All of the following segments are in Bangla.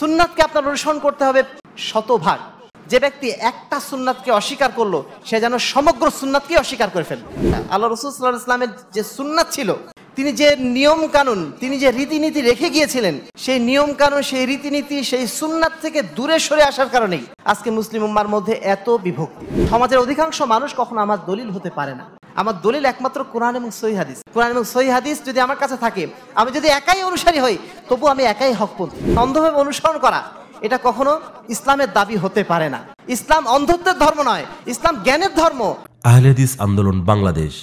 সুন্নাতকে আপনার অনুসরণ করতে হবে শতভাগ যে ব্যক্তি একটা সুন্নাতকে অস্বীকার করলো সে যেন সমগ্র সুন্নাতকে অস্বীকার করে ফেলল আল্লাহ রসুল সাল্লাহ ইসলামের যে সুন্নাত ছিল তিনি যে নিয়ম কানুন তিনি যে রীতিনীতি রেখে গিয়েছিলেন সেই নিয়ম কানুন সেই রীতিনীতি সেই সুন্নাত থেকে দূরে সরে আসার কারণেই আজকে মুসলিম উম্মার মধ্যে এত বিভক্তি সমাজের অধিকাংশ মানুষ কখনো আমার দলিল হতে পারে না আমার দলিল একমাত্র কোরআন এবং সহি হাদিস কোরআন এবং সহি হাদিস যদি আমার কাছে থাকে আমি যদি একাই অনুসারী হই তবু আমি একাই হকপন্থী অন্ধভাবে অনুসরণ করা এটা কখনো ইসলামের দাবি হতে পারে না ইসলাম অন্ধত্বের ধর্ম নয় ইসলাম জ্ঞানের ধর্ম আহলেদিস আন্দোলন বাংলাদেশ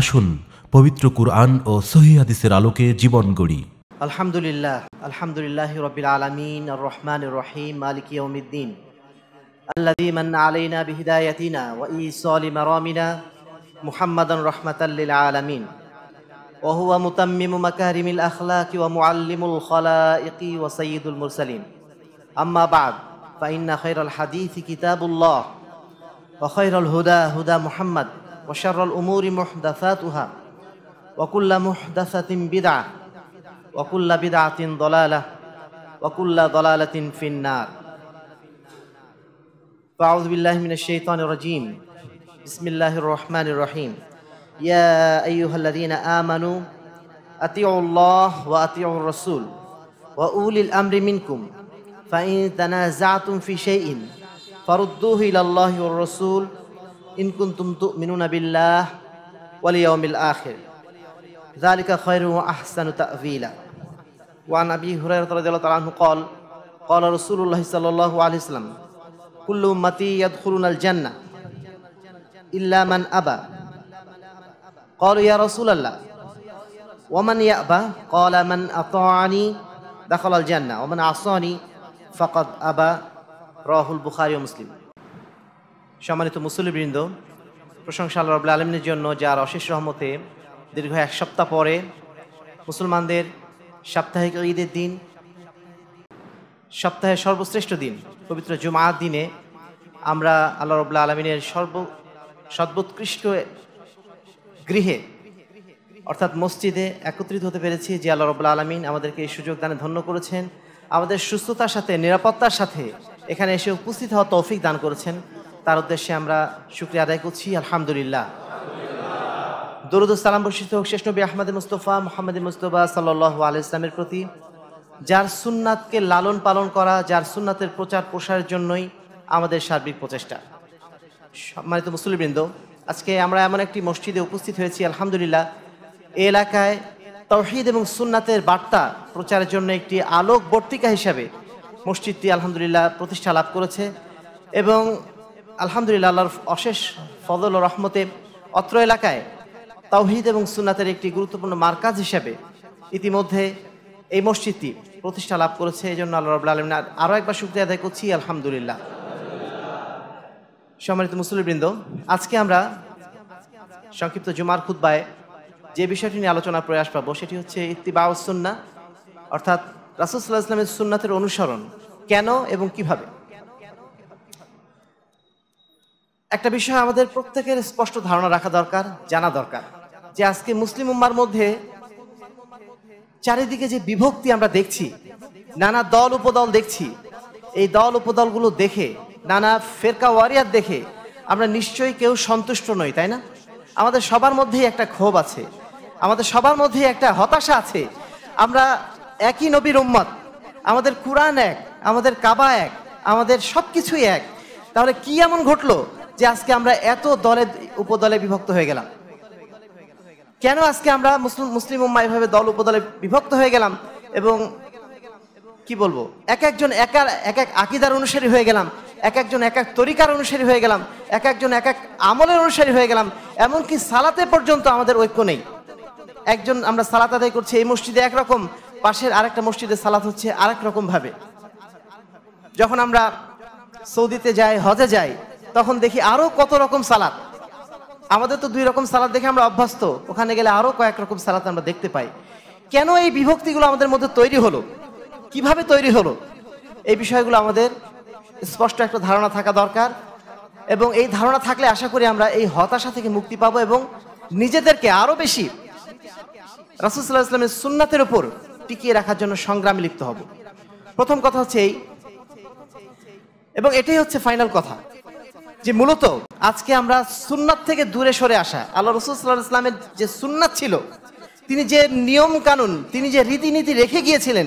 আসুন পবিত্র কোরআন ও সহি হাদিসের আলোকে জীবন গড়ি আলহামদুলিল্লাহ আলহামদুলিল্লাহ রবিল আলমিন রহমান রহিম মালিক ইয়মিদ্দিন الذي من علينا بهدايتنا وإيصال مرامنا محمدا رحمة للعالمين وهو متمم مكارم الأخلاق ومعلم الخلائق وسيد المرسلين أما بعد فإن خير الحديث كتاب الله وخير الهدى هدى محمد وشر الأمور محدثاتها وكل محدثة بدعة وكل بدعة ضلالة وكل ضلالة في النار فأعوذ بالله من الشيطان الرجيم بسم الله الرحمن الرحيم يا أيها الذين آمنوا أطيعوا الله وأطيعوا الرسول وأولي الأمر منكم فإن تنازعتم في شيء فردوه إلى الله والرسول إن كنتم تؤمنون بالله واليوم الآخر ذلك خير وأحسن تأويلا وعن أبي هريرة رضي الله تعالى عنه قال قال رسول الله صلى الله عليه وسلم كل أمتي يدخلون الجنة ইল্লামান আবা কল ইয়া রসুল আল্লাহ ওমান ইয়া আবা কল আমান আতআনি দাখল আল জান্না ওমান আসনি ফকত আবা রহুল বুখারি ও মুসলিম সম্মানিত মুসলিবৃন্দ প্রশংসা আল্লাহ রবুল্লা আলমিনের জন্য যার অশেষ রহমতে দীর্ঘ এক সপ্তাহ পরে মুসলমানদের সাপ্তাহিক ঈদের দিন সপ্তাহের সর্বশ্রেষ্ঠ দিন পবিত্র জুমার দিনে আমরা আল্লাহ রবুল্লা আলমিনের সর্ব সর্বোৎকৃষ্ট গৃহে অর্থাৎ মসজিদে একত্রিত হতে পেরেছি যে আল্লাহ রবুল্লা আলমিন আমাদেরকে এই সুযোগ দানে ধন্য করেছেন আমাদের সুস্থতার সাথে নিরাপত্তার সাথে এখানে এসে উপস্থিত হওয়া তৌফিক দান করেছেন তার উদ্দেশ্যে আমরা শুক্রিয়া আদায় করছি আলহামদুলিল্লাহ দরুদ সালাম বর্ষিত হোক শেষ নবী আহমদ মুস্তফা মোহাম্মদ মুস্তফা সাল্লাহ ইসলামের প্রতি যার সুন্নাতকে লালন পালন করা যার সুন্নাতের প্রচার প্রসারের জন্যই আমাদের সার্বিক প্রচেষ্টা সম্মানিত মুসলিমবৃন্দ আজকে আমরা এমন একটি মসজিদে উপস্থিত হয়েছি আলহামদুলিল্লাহ এ এলাকায় তহিদ এবং সুন্নাতের বার্তা প্রচারের জন্য একটি আলোক বর্তিকা হিসাবে মসজিদটি আলহামদুলিল্লাহ প্রতিষ্ঠা লাভ করেছে এবং আলহামদুলিল্লাহ আল্লাহর অশেষ ফজল ও রহমতে অত্র এলাকায় তাওহিদ এবং সুন্নাতের একটি গুরুত্বপূর্ণ মার্কাজ হিসাবে ইতিমধ্যে এই মসজিদটি প্রতিষ্ঠা লাভ করেছে এই জন্য আল্লাহ রবুল্লা আলমিনার আরও একবার শুক্রিয়া আদায় করছি আলহামদুলিল্লাহ সম্মানিত মুসলিমবৃন্দ আজকে আমরা সংক্ষিপ্ত জুমার খুদ্বায় যে বিষয়টি নিয়ে আলোচনা প্রয়াস পাবো সেটি হচ্ছে ইত্তিবা সুন্না অর্থাৎ রাসুসুল্লাহ ইসলামের সুন্নাতের অনুসরণ কেন এবং কিভাবে একটা বিষয় আমাদের প্রত্যেকের স্পষ্ট ধারণা রাখা দরকার জানা দরকার যে আজকে মুসলিম উম্মার মধ্যে চারিদিকে যে বিভক্তি আমরা দেখছি নানা দল উপদল দেখছি এই দল উপদলগুলো দেখে নানা ফেরকা ওয়ারিয়ার দেখে আমরা নিশ্চয়ই কেউ সন্তুষ্ট নই তাই না আমাদের সবার মধ্যেই একটা ক্ষোভ আছে আমাদের সবার মধ্যেই একটা হতাশা আছে আমরা একই নবীর উম্মত আমাদের কোরআন এক আমাদের কাবা এক আমাদের সব কিছুই এক তাহলে কি এমন ঘটলো যে আজকে আমরা এত দলে উপদলে বিভক্ত হয়ে গেলাম কেন আজকে আমরা মুসলিম মুসলিম উম্মা এভাবে দল উপদলে বিভক্ত হয়ে গেলাম এবং কি বলবো এক একজন একার এক এক আকিদার অনুসারী হয়ে গেলাম এক একজন এক এক তরিকার অনুসারী হয়ে গেলাম এক একজন এক এক আমলের অনুসারী হয়ে গেলাম এমনকি সালাতে পর্যন্ত আমাদের ঐক্য নেই একজন আমরা সালাত আদায় করছি এই মসজিদে একরকম পাশের আরেকটা মসজিদে সালাত হচ্ছে আরেক রকমভাবে যখন আমরা সৌদিতে যাই হজে যাই তখন দেখি আরও কত রকম সালাত আমাদের তো দুই রকম সালাদ দেখে আমরা অভ্যস্ত ওখানে গেলে আরও কয়েক রকম সালাত আমরা দেখতে পাই কেন এই বিভক্তিগুলো আমাদের মধ্যে তৈরি হলো কিভাবে তৈরি হলো এই বিষয়গুলো আমাদের স্পষ্ট একটা ধারণা থাকা দরকার এবং এই ধারণা থাকলে আশা করি আমরা এই হতাশা থেকে মুক্তি পাবো এবং নিজেদেরকে আরও বেশি রাসুলসাল্লাহ ইসলামের সুন্নাতের উপর টিকিয়ে রাখার জন্য সংগ্রামে লিপ্ত হব প্রথম কথা হচ্ছে এই এবং এটাই হচ্ছে ফাইনাল কথা যে মূলত আজকে আমরা সুন্নাত থেকে দূরে সরে আসা আল্লাহ রসুল্লাহ ইসলামের যে সুন্নাত ছিল তিনি যে নিয়ম কানুন তিনি যে রীতিনীতি রেখে গিয়েছিলেন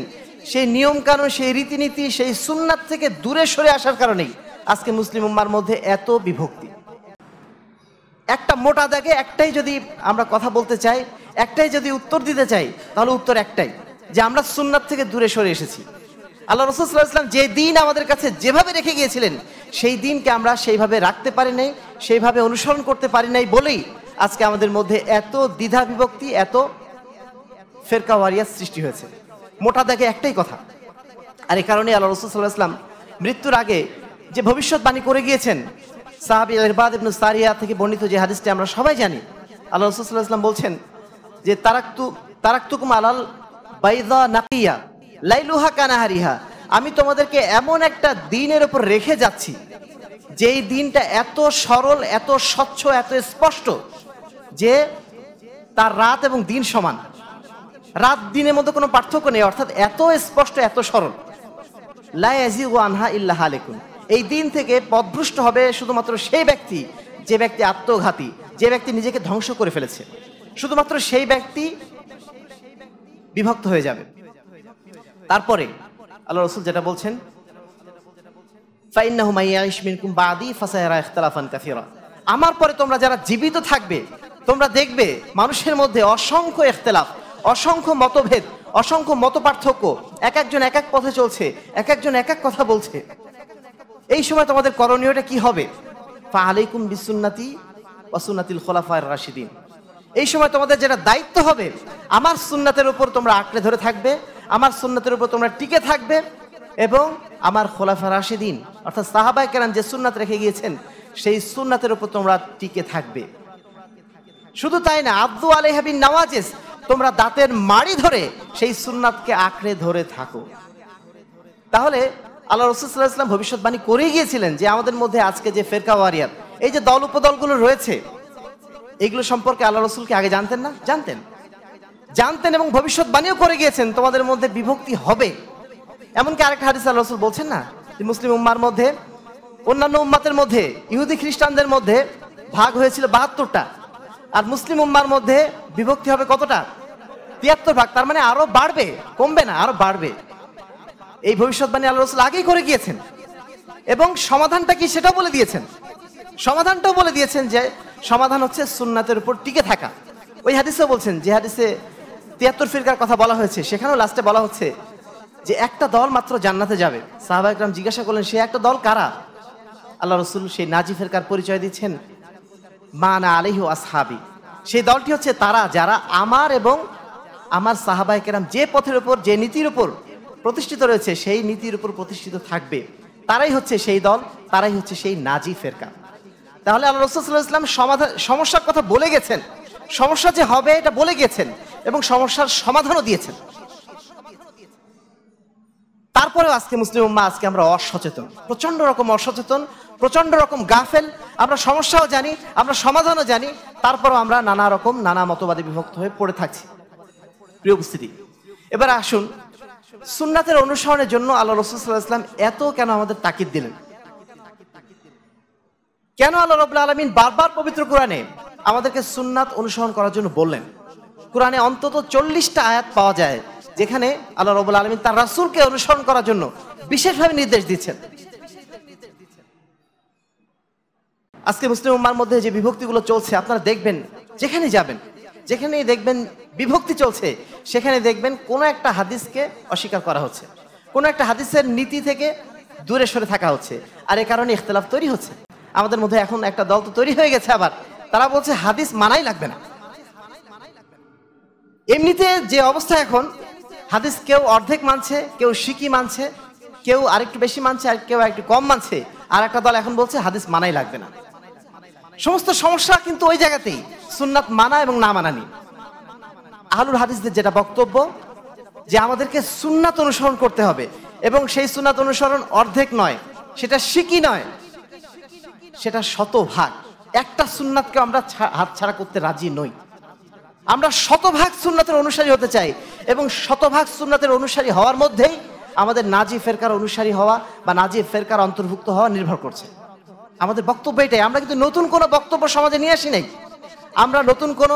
সেই নিয়মকানুন সেই রীতিনীতি সেই সুন্নাত থেকে দূরে সরে আসার কারণেই আজকে মুসলিম উম্মার মধ্যে এত বিভক্তি একটা মোটা দাগে একটাই যদি আমরা কথা বলতে চাই একটাই যদি উত্তর দিতে চাই তাহলে উত্তর একটাই যে আমরা সুন্নাত থেকে দূরে সরে এসেছি আল্লাহ রসুল্লাহ ইসলাম যে দিন আমাদের কাছে যেভাবে রেখে গিয়েছিলেন সেই দিনকে আমরা সেইভাবে রাখতে পারি নাই সেইভাবে অনুসরণ করতে পারি নাই বলেই আজকে আমাদের মধ্যে এত দ্বিধা বিভক্তি এত ফেরকাওয়ারিয়ার সৃষ্টি হয়েছে মোটা দেখে একটাই কথা আর এই কারণে আল্লাহ রসুল্লাহ ইসলাম মৃত্যুর আগে যে ভবিষ্যৎবাণী করে গিয়েছেন সাহাবি ইরবাদ ইবনু সারিয়া থেকে বর্ণিত যে হাদিসটি আমরা সবাই জানি আল্লাহ রসুল্লাহ বলছেন যে তারাক্তু তারাক্তুকুম আলাল বাইদা নাকিয়া লাইলুহা কানাহারিহা আমি তোমাদেরকে এমন একটা দিনের উপর রেখে যাচ্ছি যেই দিনটা এত সরল এত স্বচ্ছ এত স্পষ্ট যে তার রাত এবং দিন সমান রাত দিনের মধ্যে কোনো পার্থক্য নেই অর্থাৎ এত স্পষ্ট এত সরল লাইজি ও আনহা ইল্লাহ আলেকুন এই দিন থেকে পদভ্রষ্ট হবে শুধুমাত্র সেই ব্যক্তি যে ব্যক্তি আত্মঘাতী যে ব্যক্তি নিজেকে ধ্বংস করে ফেলেছে শুধুমাত্র সেই ব্যক্তি বিভক্ত হয়ে যাবে তারপরে আল্লাহ রসুল যেটা বলছেন আমার পরে তোমরা যারা জীবিত থাকবে তোমরা দেখবে মানুষের মধ্যে অসংখ্য এখতলাফ অসংখ্য মতভেদ অসংখ্য মত পার্থক্য এক একজন এক এক পথে চলছে এক একজন এক এক কথা বলছে এই সময় তোমাদের করণীয়টা কি হবে ফা বিসুন্নাতি অসুন্নাতিল খোলাফায় রাশিদিন এই সময় তোমাদের যেটা দায়িত্ব হবে আমার সুন্নাতের উপর তোমরা আঁকড়ে ধরে থাকবে আমার সুন্নাতের উপর তোমরা টিকে থাকবে এবং আমার খোলাফা রাশিদিন অর্থাৎ সাহাবাই কেরাম যে সুন্নাত রেখে গিয়েছেন সেই সুন্নাতের উপর তোমরা টিকে থাকবে শুধু তাই না আব্দু আলহাবিন নওয়াজেস তোমরা দাঁতের মাড়ি ধরে সেই সুন্নাতকে আঁকড়ে ধরে থাকো তাহলে আল্লাহ রসুল্লাহাম ভবিষ্যৎবাণী করে গিয়েছিলেন যে আমাদের মধ্যে আজকে যে ফেরকা ওয়ারিয়ার এই যে দল উপদলগুলো রয়েছে এগুলো সম্পর্কে আল্লাহ রসুলকে আগে জানতেন না জানতেন জানতেন এবং ভবিষ্যৎবাণীও করে গিয়েছেন তোমাদের মধ্যে বিভক্তি হবে এমনকি আরেকটা হাদিস আল্লাহ রসুল বলছেন না মুসলিম উম্মার মধ্যে অন্যান্য উম্মাতের মধ্যে ইহুদি খ্রিস্টানদের মধ্যে ভাগ হয়েছিল বাহাত্তরটা আর মুসলিম উম্মার মধ্যে বিভক্তি হবে কতটা তিয়াত্তর ভাগ তার মানে আরো বাড়বে কমবে না আরো বাড়বে এই ভবিষ্যৎবাণী আল্লাহ রসুল আগেই করে গিয়েছেন এবং সমাধানটা কি সেটাও বলে দিয়েছেন সমাধানটাও বলে দিয়েছেন যে সমাধান হচ্ছে সুন্নাতের উপর টিকে থাকা ওই হাদিসে বলছেন যে হাদিসে তিয়াত্তর ফিরকার কথা বলা হয়েছে সেখানেও লাস্টে বলা হচ্ছে যে একটা দল মাত্র জান্নাতে যাবে সাহাবা একরাম জিজ্ঞাসা করলেন সে একটা দল কারা আল্লাহ রসুল সেই নাজি ফেরকার পরিচয় দিচ্ছেন না আলিহ আসহাবি সেই দলটি হচ্ছে তারা যারা আমার এবং আমার সাহাবাই কেরাম যে পথের উপর যে নীতির উপর প্রতিষ্ঠিত রয়েছে সেই নীতির উপর প্রতিষ্ঠিত থাকবে তারাই হচ্ছে সেই দল তারাই হচ্ছে সেই নাজি ফেরকা তাহলে আল্লাহ রসুল্লাহ ইসলাম সমাধান সমস্যার কথা বলে গেছেন সমস্যা যে হবে এটা বলে গেছেন এবং সমস্যার সমাধানও দিয়েছেন তারপরেও আজকে মুসলিম উম্মা আজকে আমরা অসচেতন প্রচন্ড রকম অসচেতন প্রচন্ড রকম গাফেল আমরা সমস্যাও জানি আমরা সমাধানও জানি তারপরও আমরা নানা রকম নানা মতবাদে বিভক্ত হয়ে পড়ে থাকছি প্রিয় উপস্থিতি এবার আসুন সুন্নাতের অনুসরণের জন্য আল্লাহ রসুল্লাহ ইসলাম এত কেন আমাদের তাকিদ দিলেন কেন আল্লাহ রবুল্লা আলমিন বারবার পবিত্র কোরআনে আমাদেরকে সুন্নাত অনুসরণ করার জন্য বললেন কোরআনে অন্তত চল্লিশটা আয়াত পাওয়া যায় যেখানে আল্লাহ রবুল আলমিন তার রাসুলকে অনুসরণ করার জন্য বিশেষভাবে নির্দেশ দিচ্ছেন আজকে মুসলিম উম্মার মধ্যে যে বিভক্তিগুলো চলছে আপনারা দেখবেন যেখানে যাবেন যেখানেই দেখবেন বিভক্তি চলছে সেখানে দেখবেন কোনো একটা হাদিসকে অস্বীকার করা হচ্ছে কোনো একটা হাদিসের নীতি থেকে দূরে সরে থাকা হচ্ছে আর এ কারণে ইখতলাফ তৈরি হচ্ছে আমাদের মধ্যে এখন একটা দল তো তৈরি হয়ে গেছে আবার তারা বলছে হাদিস মানাই লাগবে না এমনিতে যে অবস্থা এখন হাদিস কেউ অর্ধেক মানছে কেউ শিকি মানছে কেউ আরেকটু বেশি মানছে আর কেউ আরেকটু কম মানছে আর একটা দল এখন বলছে হাদিস মানাই লাগবে না সমস্ত সমস্যা কিন্তু ওই জায়গাতেই সুন্নাত মানা এবং না মানা নিয়ে আহলুল হাদিসদের যেটা বক্তব্য যে আমাদেরকে সুন্নাত অনুসরণ করতে হবে এবং সেই সুন্নাত অনুসরণ অর্ধেক নয় সেটা শিকি নয় সেটা শতভাগ একটা সুন্নাতকে আমরা হাতছাড়া করতে রাজি নই আমরা শতভাগ সুন্নাতের অনুসারী হতে চাই এবং শতভাগ সুন্নাতের অনুসারী হওয়ার মধ্যেই আমাদের নাজি ফেরকার অনুসারী হওয়া বা নাজি ফেরকার অন্তর্ভুক্ত হওয়া নির্ভর করছে আমাদের বক্তব্য এটাই আমরা কিন্তু নতুন কোনো বক্তব্য সমাজে নিয়ে আসি নাই আমরা নতুন কোনো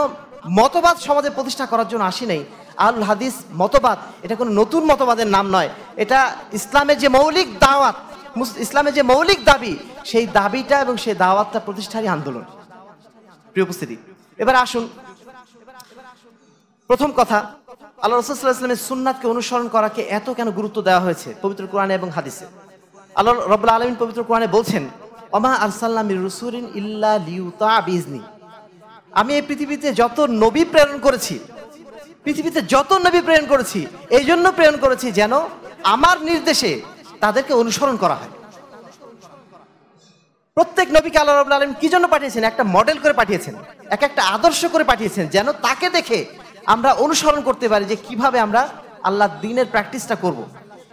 মতবাদ সমাজে প্রতিষ্ঠা করার জন্য আসি নাই আল হাদিস মতবাদ এটা কোনো নতুন মতবাদের নাম নয় এটা ইসলামের যে মৌলিক দাওয়াত ইসলামের যে মৌলিক দাবি সেই দাবিটা এবং সেই দাওয়াতটা প্রতিষ্ঠারই আন্দোলন প্রিয় উপস্থিতি এবার আসুন প্রথম কথা আল্লাহ রসুল্লাহ ইসলামের সুন্নাতকে অনুসরণ করাকে এত কেন গুরুত্ব দেওয়া হয়েছে পবিত্র কোরআনে এবং হাদিসে আল্লাহ রবাহ আলমিন পবিত্র কোরআনে বলছেন অমা আরসাল্লামির রসুরিন ইল্লা লিউতা বিজনি আমি এই পৃথিবীতে যত নবী প্রেরণ করেছি পৃথিবীতে যত নবী প্রেরণ করেছি এই জন্য প্রেরণ করেছি যেন আমার নির্দেশে তাদেরকে অনুসরণ করা হয় প্রত্যেক নবীকে আল্লাহ রবুল আলম কি জন্য পাঠিয়েছেন একটা মডেল করে পাঠিয়েছেন এক একটা আদর্শ করে পাঠিয়েছেন যেন তাকে দেখে আমরা অনুসরণ করতে পারি যে কিভাবে আমরা আল্লাহ দিনের প্র্যাকটিসটা করবো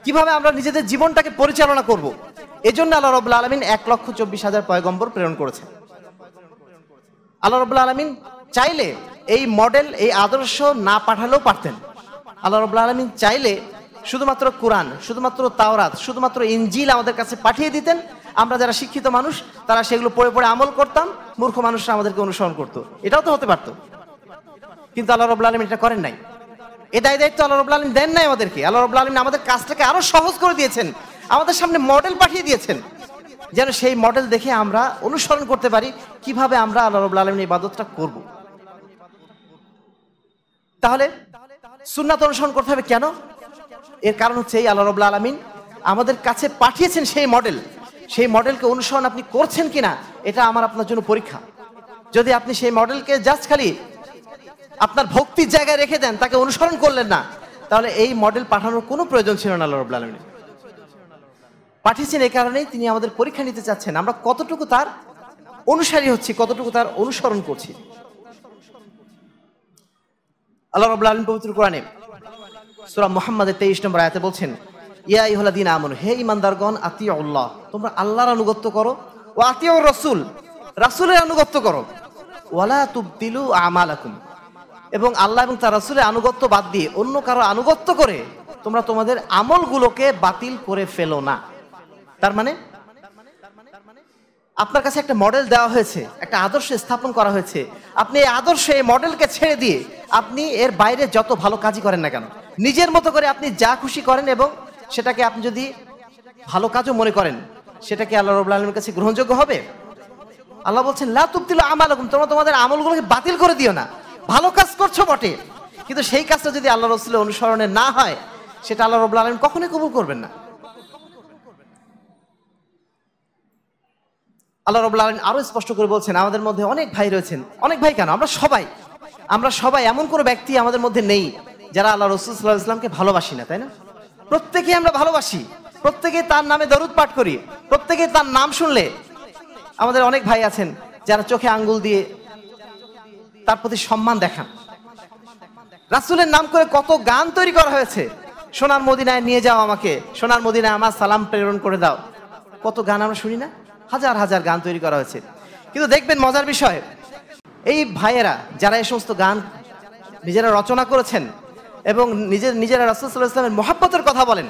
কিভাবে আমরা নিজেদের জীবনটাকে পরিচালনা করব। এজন্য আল্লাহ রবুল্লা আলমিন এক লক্ষ চব্বিশ হাজার পয়গম্বর প্রেরণ করেছেন আল্লাহ রবুল্লা আলমিন চাইলে এই মডেল এই আদর্শ না পাঠালেও পারতেন আল্লাহ রব্লা আলমিন চাইলে শুধুমাত্র কোরআন শুধুমাত্র তাওরাত শুধুমাত্র ইঞ্জিল আমাদের কাছে পাঠিয়ে দিতেন আমরা যারা শিক্ষিত মানুষ তারা সেগুলো পড়ে পড়ে আমল করতাম মূর্খ মানুষরা আমাদেরকে অনুসরণ করতো এটাও তো হতে পারতো কিন্তু আল্লাহ রবুল্লা আলমিন এটা করেন নাই এ দায় দায়িত্ব আল্লাহ রব আলম দেন নাই আমাদেরকে আল্লাহ রব আলম আমাদের কাজটাকে আরও সহজ করে দিয়েছেন আমাদের সামনে মডেল পাঠিয়ে দিয়েছেন যেন সেই মডেল দেখে আমরা অনুসরণ করতে পারি কিভাবে আমরা আল্লাহ রব আলমের ইবাদতটা করব তাহলে সুন্নাত অনুসরণ করতে হবে কেন এর কারণ হচ্ছে এই আল্লাহ রবুল্লা আলমিন আমাদের কাছে পাঠিয়েছেন সেই মডেল সেই মডেলকে অনুসরণ আপনি করছেন কিনা এটা আমার আপনার জন্য পরীক্ষা যদি আপনি সেই মডেলকে জাস্ট খালি আপনার ভক্তির জায়গায় রেখে দেন তাকে অনুসরণ করলেন না তাহলে এই মডেল পাঠানোর কোনো প্রয়োজন ছিল না আল্লাহ রবুল্লা পাঠিয়েছেন এই কারণেই তিনি আমাদের পরীক্ষা নিতে চাচ্ছেন আমরা কতটুকু তার অনুসারী হচ্ছি কতটুকু তার অনুসরণ করছি আল্লাহ আলম পবিত্র কোরআনে সুরা মোহাম্মদের তেইশ নম্বর আয়াতে বলছেন দিন আমন হে ইমানদারগণ আতি আল্লাহ তোমরা আল্লাহর করো ও আতি রসুল রাসুলের আনুগত্য করো ওয়ালা তুবদিলু আমালাকুম এবং আল্লাহ এবং তার রাসুলের আনুগত্য বাদ দিয়ে অন্য কারো আনুগত্য করে তোমরা তোমাদের আমলগুলোকে বাতিল করে ফেলো না তার মানে আপনার কাছে একটা মডেল দেওয়া হয়েছে একটা আদর্শ স্থাপন করা হয়েছে আপনি এই আদর্শ এই মডেলকে ছেড়ে দিয়ে আপনি এর বাইরে যত ভালো কাজই করেন না কেন নিজের মতো করে আপনি যা খুশি করেন এবং সেটাকে আপনি যদি ভালো কাজও মনে করেন সেটাকে আল্লাহ রবুল আলমের কাছে গ্রহণযোগ্য হবে আল্লাহ বলছেন দিল আমাল তোমরা তোমাদের আমলগুলোকে বাতিল করে দিও না ভালো কাজ করছো বটে কিন্তু সেই কাজটা যদি আল্লাহ রসুলের অনুসরণে না হয় সেটা আল্লাহ রবুল্লা আলম কখনোই কবুল করবেন না আল্লাহ রবুল্লা আলম আরো স্পষ্ট করে বলছেন আমাদের মধ্যে অনেক ভাই রয়েছেন অনেক ভাই কেন আমরা সবাই আমরা সবাই এমন কোনো ব্যক্তি আমাদের মধ্যে নেই যারা আল্লাহ রসুল সাল্লাহ ইসলামকে ভালোবাসি না তাই না প্রত্যেকেই আমরা ভালোবাসি প্রত্যেকে তার নামে দরুদ পাঠ করি প্রত্যেকে তার নাম শুনলে আমাদের অনেক ভাই আছেন যারা চোখে আঙ্গুল দিয়ে তার প্রতি সম্মান দেখান রাসুলের নাম করে কত গান তৈরি করা হয়েছে সোনার মদিনায় নিয়ে যাও আমাকে সোনার মদিনায় আমার সালাম প্রেরণ করে দাও কত গান আমরা শুনি না হাজার হাজার গান তৈরি করা হয়েছে কিন্তু দেখবেন মজার বিষয় এই ভাইয়েরা যারা এই সমস্ত গান নিজেরা রচনা করেছেন এবং নিজের নিজেরা রাসুলসাল্লাহ ইসলামের মহাব্বতের কথা বলেন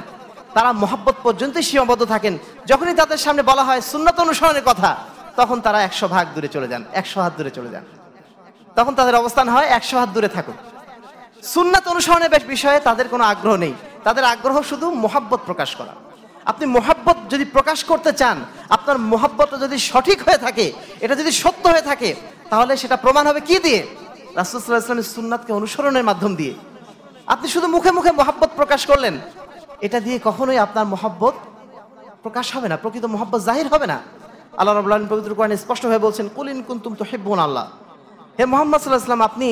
তারা মহাব্বত পর্যন্তই সীমাবদ্ধ থাকেন যখনই তাদের সামনে বলা হয় সুন্নত অনুসরণের কথা তখন তারা একশো ভাগ দূরে চলে যান একশো হাত দূরে চলে যান তখন তাদের অবস্থান হয় একশো হাত দূরে থাকুন সুন্নাত অনুসরণের বেশ বিষয়ে তাদের কোনো আগ্রহ নেই তাদের আগ্রহ শুধু মোহাব্বত প্রকাশ করা আপনি মোহাব্বত যদি প্রকাশ করতে চান আপনার মোহাব্বত যদি সঠিক হয়ে থাকে এটা যদি সত্য হয়ে থাকে তাহলে সেটা প্রমাণ হবে কি দিয়ে রাসুলসাল্লাহ ইসলামের সুন্নাতকে অনুসরণের মাধ্যম দিয়ে আপনি শুধু মুখে মুখে মোহাব্বত প্রকাশ করলেন এটা দিয়ে কখনোই আপনার মোহাব্বত প্রকাশ হবে না প্রকৃত মোহাব্বত জাহির হবে না আল্লাহ রবুল্লাহ পবিত্র স্পষ্টভাবে বলছেন কুলিন কুন্তুম তো হেব্বন আল্লাহ হে মোহাম্মদ সাল্লাহাম আপনি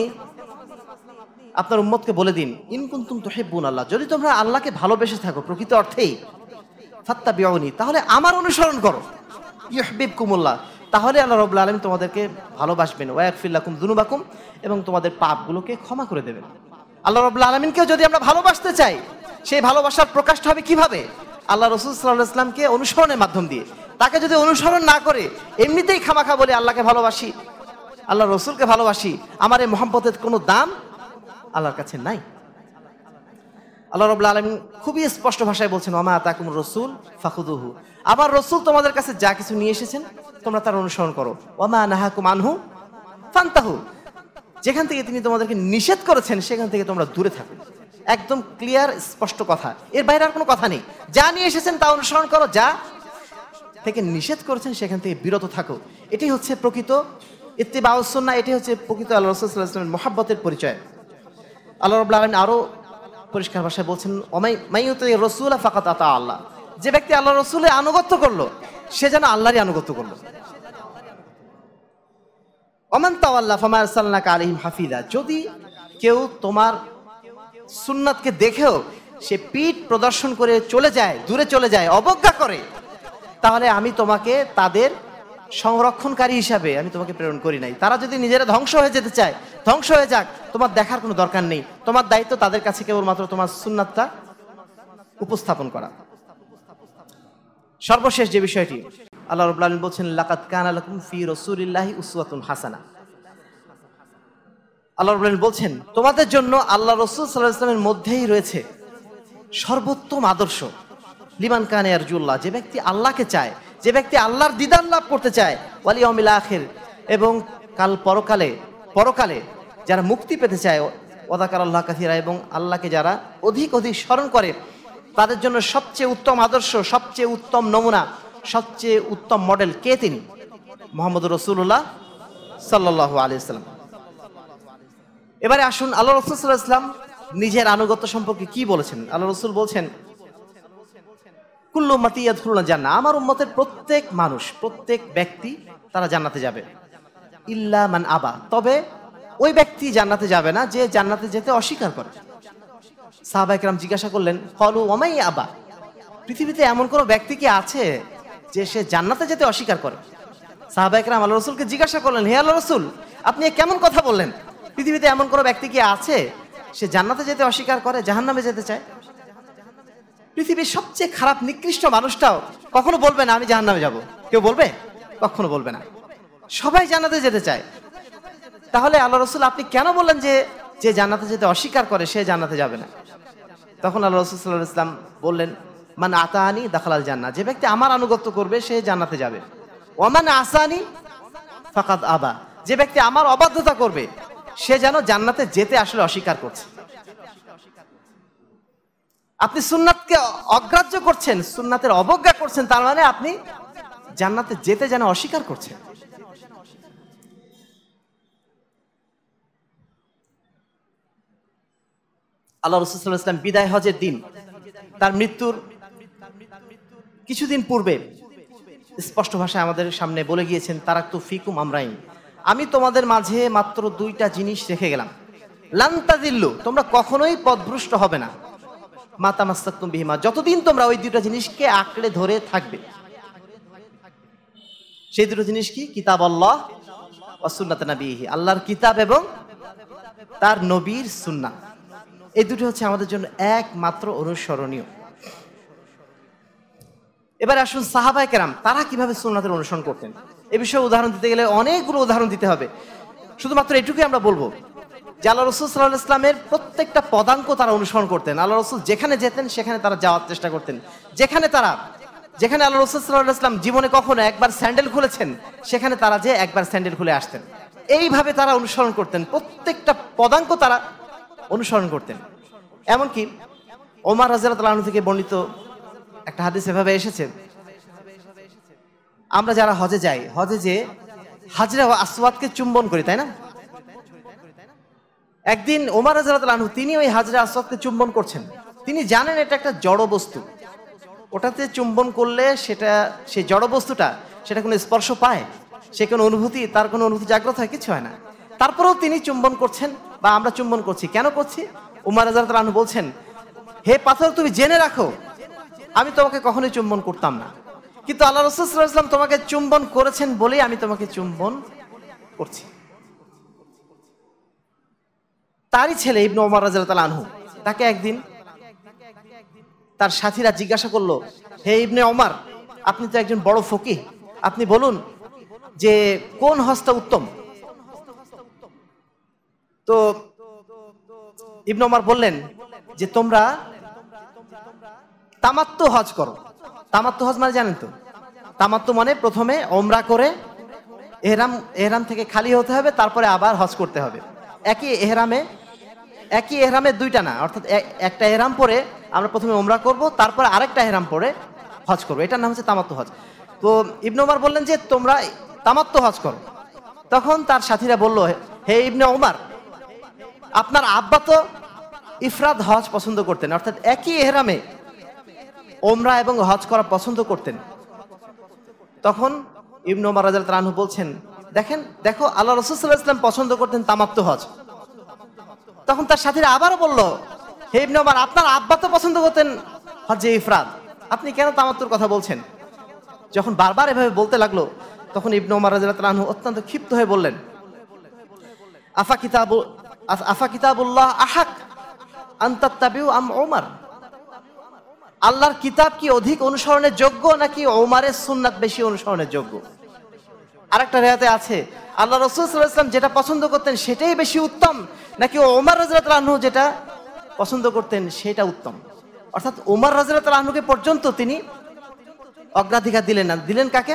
আপনার উম্মতকে বলে দিন ইনকুন্তুম তোহেব্বুন আল্লাহ যদি তোমরা আল্লাহকে ভালোবেসে থাকো প্রকৃত অর্থেই ফাত্তা বিয়নি তাহলে আমার অনুসরণ করো ইহবিব কুমুল্লাহ তাহলে আল্লাহ রবুল্লা আলম তোমাদেরকে ভালোবাসবেন ওয়াকফিল্লাকুম দুনুবাকুম এবং তোমাদের পাপগুলোকে ক্ষমা করে দেবেন আল্লাহ রবুল্লা আলমিনকেও যদি আমরা ভালোবাসতে চাই সেই ভালোবাসার প্রকাশটা হবে কিভাবে আল্লাহ রসুল সাল্লাহ ইসলামকে অনুসরণের মাধ্যম দিয়ে তাকে যদি অনুসরণ না করে এমনিতেই খামাখা বলে আল্লাহকে ভালোবাসি আল্লাহ রসুলকে ভালোবাসি আমার এই মোহাম্মতের কোনো দাম আল্লাহর কাছে নাই আল্লাহ রবুল্লা আলম খুবই স্পষ্ট ভাষায় বলছেন অমা তাকুম রসুল ফাকুদুহু আবার রসুল তোমাদের কাছে যা কিছু নিয়ে এসেছেন তোমরা তার অনুসরণ করো অমা নাহাকুম মানহু ফান্তাহু যেখান থেকে তিনি তোমাদেরকে নিষেধ করেছেন সেখান থেকে তোমরা দূরে থাকো একদম ক্লিয়ার স্পষ্ট কথা এর বাইরে আর কোনো কথা নেই যা নিয়ে এসেছেন তা অনুসরণ করো যা থেকে নিষেধ করেছেন সেখান থেকে বিরত থাকো এটি হচ্ছে প্রকৃত ইত্তিবা সুন্না এটি হচ্ছে প্রকৃত আল্লাহ রসুলের মহাব্বতের পরিচয় আল্লাহ রব আলমিন আরও পরিষ্কার ভাষায় বলছেন মাইউতে রসুল ফাকাত আতা আল্লাহ যে ব্যক্তি আল্লাহ রসুলে আনুগত্য করলো সে যেন আল্লাহরই আনুগত্য করলো অমান তাওয়াল্লা ফামার সাল্লাক আলিহিম হাফিদা যদি কেউ তোমার সুন্নাতকে দেখেও সে পিঠ প্রদর্শন করে চলে যায় দূরে চলে যায় অবজ্ঞা করে তাহলে আমি তোমাকে তাদের সংরক্ষণকারী হিসাবে আমি তোমাকে প্রেরণ করি নাই তারা যদি নিজেরা ধ্বংস হয়ে যেতে চায় ধ্বংস হয়ে যাক তোমার দেখার কোনো দরকার নেই তোমার দায়িত্ব তাদের কাছে কেবলমাত্র তোমার সুন্নাতটা উপস্থাপন করা সর্বশেষ যে বিষয়টি আল্লাহ রব আলম বলছেন লাকাত কান আলকুম ফি রসুলিল্লাহি উসুয়াতুন হাসানা আল্লাহ রব বলছেন তোমাদের জন্য আল্লাহ রসুল সাল্লাহ ইসলামের মধ্যেই রয়েছে সর্বোত্তম আদর্শ লিমান কানে আরজুল্লাহ যে ব্যক্তি আল্লাহকে চায় যে ব্যক্তি আল্লাহর দিদান লাভ করতে চায় ওয়ালি অমিল আখের এবং কাল পরকালে পরকালে যারা মুক্তি পেতে চায় ওদাকার আল্লাহ কাসিরা এবং আল্লাহকে যারা অধিক অধিক স্মরণ করে তাদের জন্য সবচেয়ে উত্তম আদর্শ সবচেয়ে উত্তম নমুনা সবচেয়ে উত্তম মডেল কে তিনি মোহাম্মদ রসুল্লাহ সাল্লাহ আলিয়াল্লাম এবারে আসুন আল্লাহ রসুল ইসলাম নিজের আনুগত্য সম্পর্কে কি বলেছেন আল্লাহ রসুল বলছেন কুল্লু মাতিয়া ধুলনা জানা আমার উন্মতের প্রত্যেক মানুষ প্রত্যেক ব্যক্তি তারা জান্নাতে যাবে ইল্লা মান আবা তবে ওই ব্যক্তি জান্নাতে যাবে না যে জান্নাতে যেতে অস্বীকার করে সাহাবাইকরাম জিজ্ঞাসা করলেন ফলু অমাই আবা পৃথিবীতে এমন কোনো ব্যক্তি কি আছে যে সে জান্নাতে যেতে অস্বীকার করে সাহাবাইকরাম আল্লাহ রসুলকে জিজ্ঞাসা করলেন হে আল্লাহ রসুল আপনি কেমন কথা বললেন পৃথিবীতে এমন কোনো ব্যক্তি কি আছে সে জান্নাতে যেতে অস্বীকার করে জাহান্নামে যেতে চায় পৃথিবীর সবচেয়ে খারাপ নিকৃষ্ট মানুষটাও কখনো বলবে না আমি জাহান নামে যাবো কেউ বলবে কখনো বলবে না সবাই জানাতে যেতে চায় তাহলে আল্লাহ রসুল আপনি কেন বললেন যে যে জান্নাতে যেতে অস্বীকার করে সে জানাতে যাবে না তখন আল্লাহ রসুল সাল্লাহ ইসলাম বললেন মানে আতাহানি দাখালাল জান্না যে ব্যক্তি আমার আনুগত্য করবে সে জানাতে যাবে ওমান আসানি ফাকাদ আবা যে ব্যক্তি আমার অবাধ্যতা করবে সে যেন জান্নাতে যেতে আসলে অস্বীকার করছে আপনি সুন্নাতকে অগ্রাহ্য করছেন সুন্নাতের অবজ্ঞা করছেন তার মানে আপনি জান্নাতে যেতে যেন অস্বীকার করছেন আল্লাহ রসুল ইসলাম বিদায় হজের দিন তার মৃত্যুর কিছুদিন পূর্বে স্পষ্ট ভাষায় আমাদের সামনে বলে গিয়েছেন তারা তো ফিকুম আমরাইন আমি তোমাদের মাঝে মাত্র দুইটা জিনিস রেখে গেলাম লান্তা দিল্লু তোমরা কখনোই পদভ্রষ্ট হবে না মাতা মাস্তাকুম বিহিমা যতদিন তোমরা ওই দুটো জিনিসকে আঁকড়ে ধরে থাকবে সেই দুটো জিনিস কি কিতাব আল্লাহ অসুন্নাত নাবিহি আল্লাহর কিতাব এবং তার নবীর সুন্না এই দুটি হচ্ছে আমাদের জন্য একমাত্র অনুসরণীয় এবার আসুন সাহাবাই কেরাম তারা কিভাবে সুন্নাতের অনুসরণ করতেন এ বিষয়ে উদাহরণ দিতে গেলে অনেকগুলো উদাহরণ দিতে হবে শুধুমাত্র এটুকুই আমরা বলবো যে আল্লাহ রসুল সাল্লাহ ইসলামের প্রত্যেকটা পদাঙ্ক তারা অনুসরণ করতেন আল্লাহ রসুল যেখানে যেতেন সেখানে তারা যাওয়ার চেষ্টা করতেন যেখানে তারা যেখানে আল্লাহ রসুল সাল্লাহ ইসলাম জীবনে কখনো একবার স্যান্ডেল খুলেছেন সেখানে তারা যে একবার স্যান্ডেল খুলে আসতেন এইভাবে তারা অনুসরণ করতেন প্রত্যেকটা পদাঙ্ক তারা অনুসরণ করতেন এমনকি ওমার রাজিয়াল থেকে বর্ণিত একটা হাদিস এভাবে এসেছে আমরা যারা হজে যাই হজে যে হাজরা আসওয়াদকে চুম্বন করি তাই না একদিন ওমার আনহু তিনি ওই হাজরা আসওয়াদকে চুম্বন করছেন তিনি জানেন এটা একটা জড় বস্তু ওটাতে চুম্বন করলে সেটা সেই জড় বস্তুটা সেটা কোনো স্পর্শ পায় সে কোনো অনুভূতি তার কোনো অনুভূতি জাগ্রত হয় কিছু হয় না তারপরেও তিনি চুম্বন করছেন বা আমরা চুম্বন করছি কেন করছি উমার রানু বলছেন হে পাথর তুমি জেনে রাখো আমি তোমাকে কখনোই চুম্বন করতাম না কিন্তু আল্লাহ ইসলাম তোমাকে চুম্বন করেছেন বলেই আমি তোমাকে চুম্বন করছি তারই ছেলে ইবনু ওমর তালা আনহু তাকে একদিন তার সাথীরা জিজ্ঞাসা করলো হে ইবনে ওমর আপনি তো একজন বড় ফকি আপনি বলুন যে কোন হস্তা উত্তম তো ইবনে ওমর বললেন যে তোমরা তামাত্ম হজ করো তামাত্ম হজ মানে জানেন তো তামাত্ম মানে প্রথমে ওমরা করে এহরাম এহরাম থেকে খালি হতে হবে তারপরে আবার হজ করতে হবে একই এহরামে একই এহরামে দুইটা না অর্থাৎ একটা এহরাম পরে আমরা প্রথমে ওমরা করব তারপর আরেকটা এহরাম পরে হজ করবো এটার নাম হচ্ছে তামাত্ম হজ তো ইবনে ওমার বললেন যে তোমরা তামাত্ম হজ করো তখন তার সাথীরা বলল হে ইবনে ওমার আপনার আব্বা তো ইফরাদ হজ পছন্দ করতেন অর্থাৎ একই এহরামে ওমরা এবং হজ করা পছন্দ করতেন তখন ইবনে ওমর রাজা তারানহু বলছেন দেখেন দেখো আল্লাহ রসুল্লাহ ইসলাম পছন্দ করতেন তামাক্ত হজ তখন তার সাথীরা আবারও বলল হে ইবনে ওমর আপনার আব্বা তো পছন্দ করতেন হজে ইফরাদ আপনি কেন তামাত্তর কথা বলছেন যখন বারবার এভাবে বলতে লাগলো তখন ইবনে ওমর রাজিয়াল্লাহু অত্যন্ত ক্ষিপ্ত হয়ে বললেন আফা কিতাব আফা কিতাবুল্লাহ আহাক আন্তাত্তাবিউ আম ওমার আল্লাহর কিতাব কি অধিক অনুসরণের যোগ্য নাকি ওমারের সুন্নাত বেশি অনুসরণের যোগ্য আরেকটা রেহাতে আছে আল্লাহ রসুলাম যেটা পছন্দ করতেন সেটাই বেশি উত্তম নাকি ওমর রাজরাত রাহু যেটা পছন্দ করতেন সেটা উত্তম অর্থাৎ ওমর রাজরাত রাহুকে পর্যন্ত তিনি অগ্রাধিকার দিলেন না দিলেন কাকে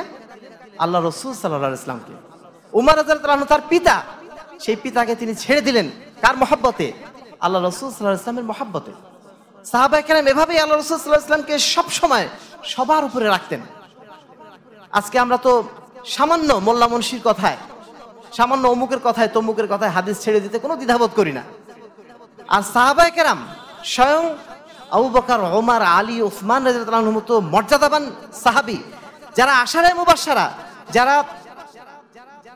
আল্লাহ রসুল সাল্লাহ ইসলামকে উমর রাজরাত রাহনু তার পিতা সেই পিতাকে তিনি ছেড়ে দিলেন কার মহাব্বতে আল্লাহ রসুল সাল্লাহ ইসলামের মহাব্বতে সাহাবা কেরাম এভাবেই আল্লাহ রসুল সাল্লাহ ইসলামকে সবসময় সবার উপরে রাখতেন আজকে আমরা তো সামান্য মোল্লা মনসির কথায় সামান্য অমুকের কথায় তমুকের কথায় হাদিস ছেড়ে দিতে কোনো দ্বিধাবোধ করি না আর সাহাবায় কেরাম স্বয়ং আবু বকার ওমার আলী ওসমান রাজিউল্লাহ মতো মর্যাদাবান সাহাবি যারা আশারায় মুবাসারা যারা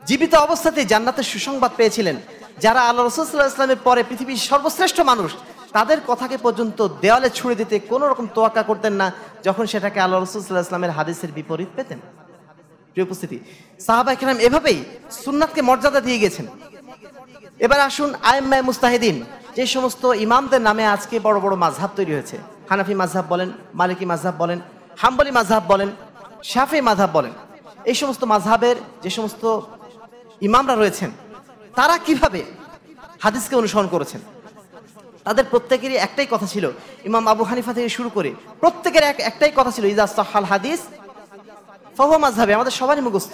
জীবিত অবস্থাতেই জান্নাতের সুসংবাদ পেয়েছিলেন যারা আল্লাহ রসুল্লাহ ইসলামের পরে পৃথিবীর সর্বশ্রেষ্ঠ মানুষ তাদের কথাকে পর্যন্ত দেওয়ালে ছুড়ে দিতে কোনো রকম তোয়াক্কা করতেন না যখন সেটাকে আল্লাহ রসুল্লাহ ইসলামের হাদিসের বিপরীত পেতেন প্রিয় উপস্থিতি সাহাবা খেলাম এভাবেই সুন্নাতকে মর্যাদা দিয়ে গেছেন এবার আসুন আয়েম্মায় মুস্তাহিদিন যে সমস্ত ইমামদের নামে আজকে বড় বড় মাঝহাব তৈরি হয়েছে হানাফি মাঝহাব বলেন মালিকি মাঝহাব বলেন হাম্বলি মাঝহাব বলেন শাফি মাঝহাব বলেন এই সমস্ত মাঝহাবের যে সমস্ত ইমামরা রয়েছেন তারা কিভাবে হাদিসকে অনুসরণ করেছেন তাদের প্রত্যেকেরই একটাই কথা ছিল ইমাম আবু হানিফা থেকে শুরু করে প্রত্যেকের এক একটাই কথা ছিল ইজা হাদিস ফহ মাঝহাবে আমাদের সবারই মুখস্থ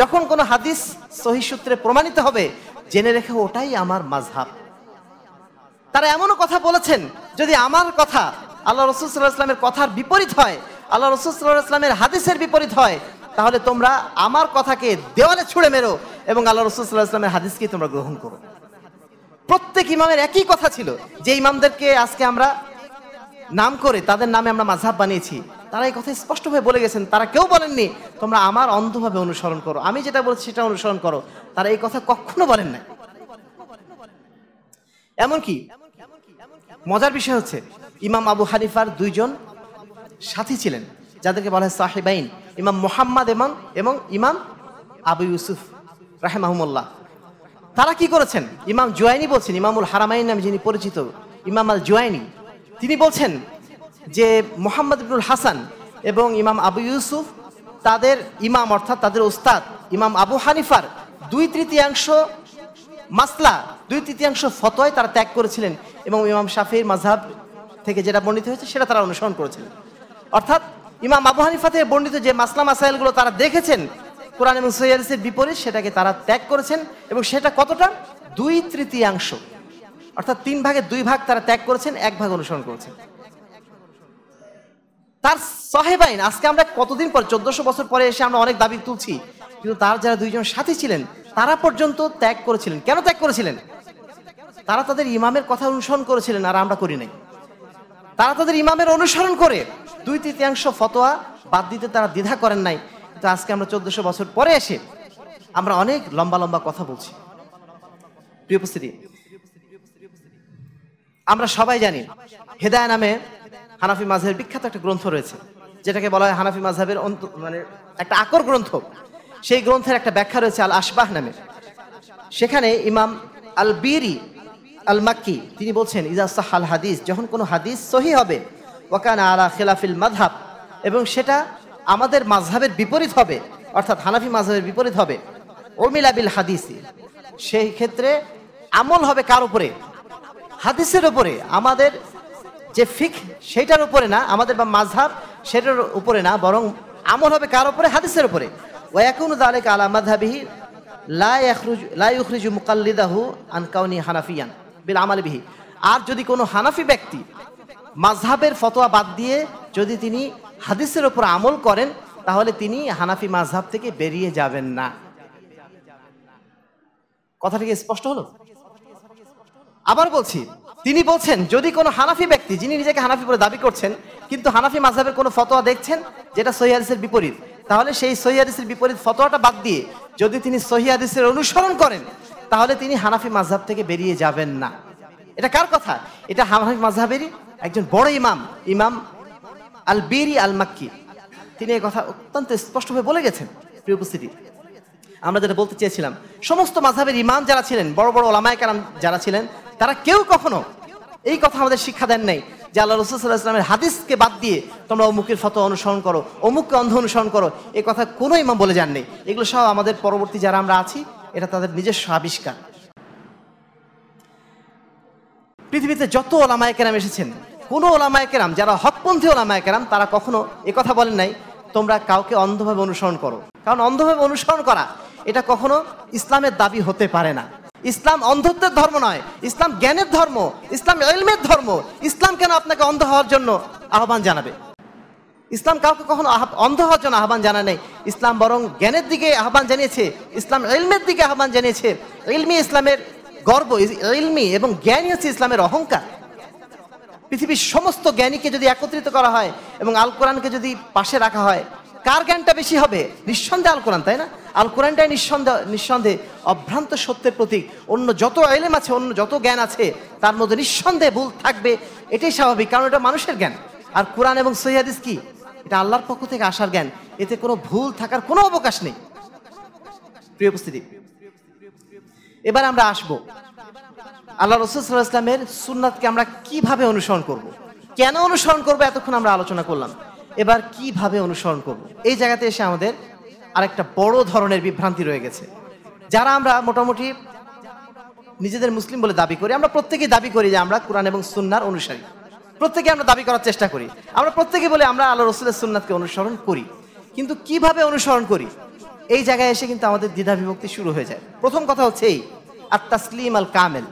যখন কোনো হাদিস সহি সূত্রে প্রমাণিত হবে জেনে রেখে ওটাই আমার মাঝহাব তারা এমনও কথা বলেছেন যদি আমার কথা আল্লাহ রসুল সাল্লাহ ইসলামের কথার বিপরীত হয় আল্লাহ রসুল সাল্লাহ ইসলামের হাদিসের বিপরীত হয় তাহলে তোমরা আমার কথাকে দেওয়ালে ছুঁড়ে মেরো এবং আল্লাহ রসুল সাল্লাহ ইসলামের হাদিসকেই তোমরা গ্রহণ করো প্রত্যেক ইমামের একই কথা ছিল যে ইমামদেরকে আজকে আমরা নাম করে তাদের নামে আমরা মাঝহাব বানিয়েছি তারা এই কথা স্পষ্টভাবে বলে গেছেন তারা কেউ বলেননি তোমরা আমার অন্ধভাবে অনুসরণ করো আমি যেটা বলছি সেটা অনুসরণ করো তারা এই কথা কখনো বলেন না এমনকি মজার বিষয় হচ্ছে ইমাম আবু হানিফার দুইজন সাথী ছিলেন যাদেরকে বলা হয় সাহেবাইন ইমাম মোহাম্মদ এমন এবং ইমাম আবু ইউসুফ রাহেমাহমুল্লাহ তারা কি করেছেন ইমাম জুয়াইনি বলছেন ইমামুল হারামাইন নামে যিনি পরিচিত ইমাম আল জুয়াইনি তিনি বলছেন যে মোহাম্মদ ইবনুল হাসান এবং ইমাম আবু ইউসুফ তাদের ইমাম অর্থাৎ তাদের ওস্তাদ ইমাম আবু হানিফার দুই তৃতীয়াংশ মাসলা দুই তৃতীয়াংশ ফতোয় তারা ত্যাগ করেছিলেন এবং ইমাম শাফির মাঝহাব থেকে যেটা বর্ণিত হয়েছে সেটা তারা অনুসরণ করেছিলেন অর্থাৎ ইমাম আবু হানিফা থেকে বর্ণিত যে মাসলা মাসাইলগুলো তারা দেখেছেন কোরআন এবং সৈয়ালিসের বিপরীত সেটাকে তারা ত্যাগ করেছেন এবং সেটা কতটা দুই তৃতীয়াংশ অর্থাৎ তিন ভাগে দুই ভাগ তারা ত্যাগ করেছেন এক ভাগ অনুসরণ করেছেন তার সাহেবাইন আজকে আমরা কতদিন পর চোদ্দশো বছর পরে এসে আমরা অনেক দাবি তুলছি কিন্তু তার যারা দুইজন সাথী ছিলেন তারা পর্যন্ত ত্যাগ করেছিলেন কেন ত্যাগ করেছিলেন তারা তাদের ইমামের কথা অনুসরণ করেছিলেন আর আমরা করি নাই তারা তাদের ইমামের অনুসরণ করে দুই তৃতীয়াংশ ফতোয়া বাদ দিতে তারা দ্বিধা করেন নাই কিন্তু আজকে আমরা চোদ্দশো বছর পরে এসে আমরা অনেক লম্বা লম্বা কথা বলছি প্রিয় উপস্থিতি আমরা সবাই জানি হেদায় নামে হানাফি মাঝহের বিখ্যাত একটা গ্রন্থ রয়েছে যেটাকে বলা হয় হানাফি মাঝহের মানে একটা আকর গ্রন্থ সেই গ্রন্থের একটা ব্যাখ্যা রয়েছে আল আসবাহ নামে সেখানে ইমাম আল বিরি আল মাক্কি তিনি বলছেন ইজাসা আল হাদিস যখন কোনো হাদিস সহি হবে ওয়াকান আলা খেলাফিল মাধাব এবং সেটা আমাদের মাঝহের বিপরীত হবে অর্থাৎ হানাফি মাঝহের বিপরীত হবে ওমিলাবিল হাদিস সেই ক্ষেত্রে আমল হবে কার উপরে হাদিসের উপরে আমাদের যে ফিক সেটার উপরে না আমাদের বা মাঝহাব সেটার উপরে না বরং আমল হবে কার উপরে হাদিসের উপরে ওয়াকুন দালেক আলা মাধাবিহি লাইখরুজু মুকাল্লিদাহু আনকাউনি হানাফিয়ান বিল আমালবিহি আর যদি কোনো হানাফি ব্যক্তি মাঝহাবের ফতোয়া বাদ দিয়ে যদি তিনি হাদিসের উপর আমল করেন তাহলে তিনি হানাফি মাঝহাব থেকে বেরিয়ে যাবেন না কথাটা কি স্পষ্ট হলো আবার বলছি তিনি বলছেন যদি কোনো হানাফি ব্যক্তি যিনি নিজেকে হানাফি বলে দাবি করছেন কিন্তু হানাফি মাঝহের কোনো ফতোয়া দেখছেন যেটা সহিদের বিপরীত তাহলে সেই সহিদের বিপরীত ফতোয়াটা বাদ দিয়ে যদি তিনি সহিদের অনুসরণ করেন তাহলে তিনি হানাফি মাঝহাব থেকে বেরিয়ে যাবেন না এটা কার কথা এটা হানাফি মাঝহাবেরই একজন বড় ইমাম ইমাম আল বেরি আল মাক্কি তিনি এ কথা অত্যন্ত স্পষ্টভাবে বলে গেছেন প্রিয় উপস্থিতি আমরা যেটা বলতে চেয়েছিলাম সমস্ত মাঝাবের ইমাম যারা ছিলেন বড় বড় ওলামায় কালাম যারা ছিলেন তারা কেউ কখনো এই কথা আমাদের শিক্ষা দেন নাই যে আল্লাহ রসুল্লাহ ইসলামের হাদিসকে বাদ দিয়ে তোমরা অমুকের ফত অনুসরণ করো অমুককে অন্ধ অনুসরণ করো এ কথা কোনো ইমাম বলে যাননি এগুলো সব আমাদের পরবর্তী যারা আমরা আছি এটা তাদের নিজস্ব আবিষ্কার পৃথিবীতে যত ওলামায় কেরাম এসেছেন কোনো ওলামায় কেরাম যারা হকপন্থী ওলামায় কেরাম তারা কখনো এ কথা বলেন নাই তোমরা কাউকে অন্ধভাবে অনুসরণ করো কারণ অন্ধভাবে অনুসরণ করা এটা কখনো ইসলামের দাবি হতে পারে না ইসলাম অন্ধত্বের ধর্ম নয় ইসলাম জ্ঞানের ধর্ম ইসলাম এলমের ধর্ম ইসলাম কেন আপনাকে অন্ধ হওয়ার জন্য আহ্বান জানাবে ইসলাম কাউকে কখনো অন্ধ হওয়ার জন্য আহ্বান জানা নেই ইসলাম বরং জ্ঞানের দিকে আহ্বান জানিয়েছে ইসলাম এলমের দিকে আহ্বান জানিয়েছে এলমি ইসলামের গর্ব এলমি এবং জ্ঞানই হচ্ছে ইসলামের অহংকার পৃথিবীর সমস্ত জ্ঞানীকে যদি একত্রিত করা হয় এবং আল কোরআনকে যদি পাশে রাখা হয় কার জ্ঞানটা বেশি হবে নিঃসন্দেহে আল কোরআন তাই না আল কোরআনটাই নিঃসন্দেহ নিঃসন্দেহে অভ্রান্ত সত্যের প্রতীক অন্য যত এলেম আছে অন্য যত জ্ঞান আছে তার মধ্যে নিঃসন্দেহে ভুল থাকবে এটাই স্বাভাবিক কারণ এটা মানুষের জ্ঞান আর কোরআন এবং সৈয়াদিস কি এটা আল্লাহর পক্ষ থেকে আসার জ্ঞান এতে কোনো ভুল থাকার কোনো অবকাশ নেই প্রিয় উপস্থিতি এবার আমরা আসব আল্লাহ রসুল্লাহ ইসলামের সুন্নাতকে আমরা কিভাবে অনুসরণ করব। কেন অনুসরণ করবো এতক্ষণ আমরা আলোচনা করলাম এবার কিভাবে অনুসরণ করব। এই জায়গাতে এসে আমাদের আর একটা বড় ধরনের বিভ্রান্তি রয়ে গেছে যারা আমরা মোটামুটি নিজেদের মুসলিম বলে দাবি করি আমরা প্রত্যেকেই দাবি করি যে আমরা কোরআন এবং সুন্নার অনুসারী প্রত্যেকে আমরা দাবি করার চেষ্টা করি আমরা প্রত্যেকে বলে আমরা আল্লাহ রসুলের সুন্নাতকে অনুসরণ করি কিন্তু কিভাবে অনুসরণ করি এই জায়গায় এসে কিন্তু আমাদের দ্বিধা বিভক্তি শুরু হয়ে যায় প্রথম কথা হচ্ছে এই আর তাসলিম আল কামেল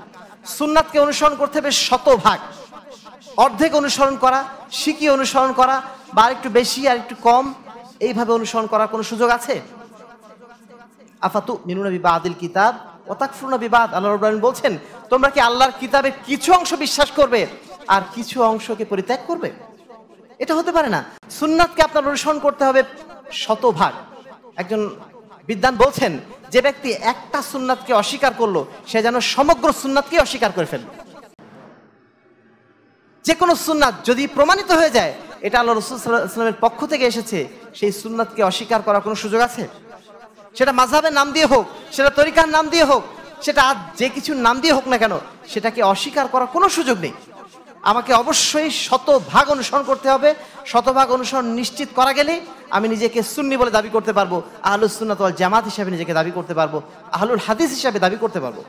সুন্নাতকে অনুসরণ করতে হবে শতভাগ অর্ধেক অনুসরণ করা শিখি অনুসরণ করা বা আরেকটু বেশি আর একটু কম এইভাবে অনুসরণ করার কোনো সুযোগ আছে আফাতু মিনুনবী বা আদিল কিতাব বিবাদ আল্লাহ বলছেন তোমরা কি আল্লাহর কিতাবের কিছু অংশ বিশ্বাস করবে আর কিছু অংশকে পরিত্যাগ করবে এটা হতে পারে না সুন্নাতকে আপনার অনুসরণ করতে হবে শতভাগ একজন বিদ্যান বলছেন যে ব্যক্তি একটা সুন্নাতকে অস্বীকার করলো সে যেন সমগ্র সুন্নাতকে অস্বীকার করে ফেলল যে কোনো সুন্নাত যদি প্রমাণিত হয়ে যায় এটা আল্লাহ রসুল ইসলামের পক্ষ থেকে এসেছে সেই সুন্নাতকে অস্বীকার করার কোনো সুযোগ আছে সেটা মাঝাবের নাম দিয়ে হোক সেটা তরিকার নাম দিয়ে হোক সেটা আর যে কিছুর নাম দিয়ে হোক না কেন সেটাকে অস্বীকার করার কোনো সুযোগ নেই আমাকে অবশ্যই শতভাগ অনুসরণ করতে হবে শতভাগ অনুসরণ নিশ্চিত করা গেলে আমি নিজেকে সুন্নি বলে দাবি করতে পারবো আহলুল সুন্নাত ওয়াল জামাত হিসাবে নিজেকে দাবি করতে পারবো আহলুল হাদিস হিসাবে দাবি করতে পারবো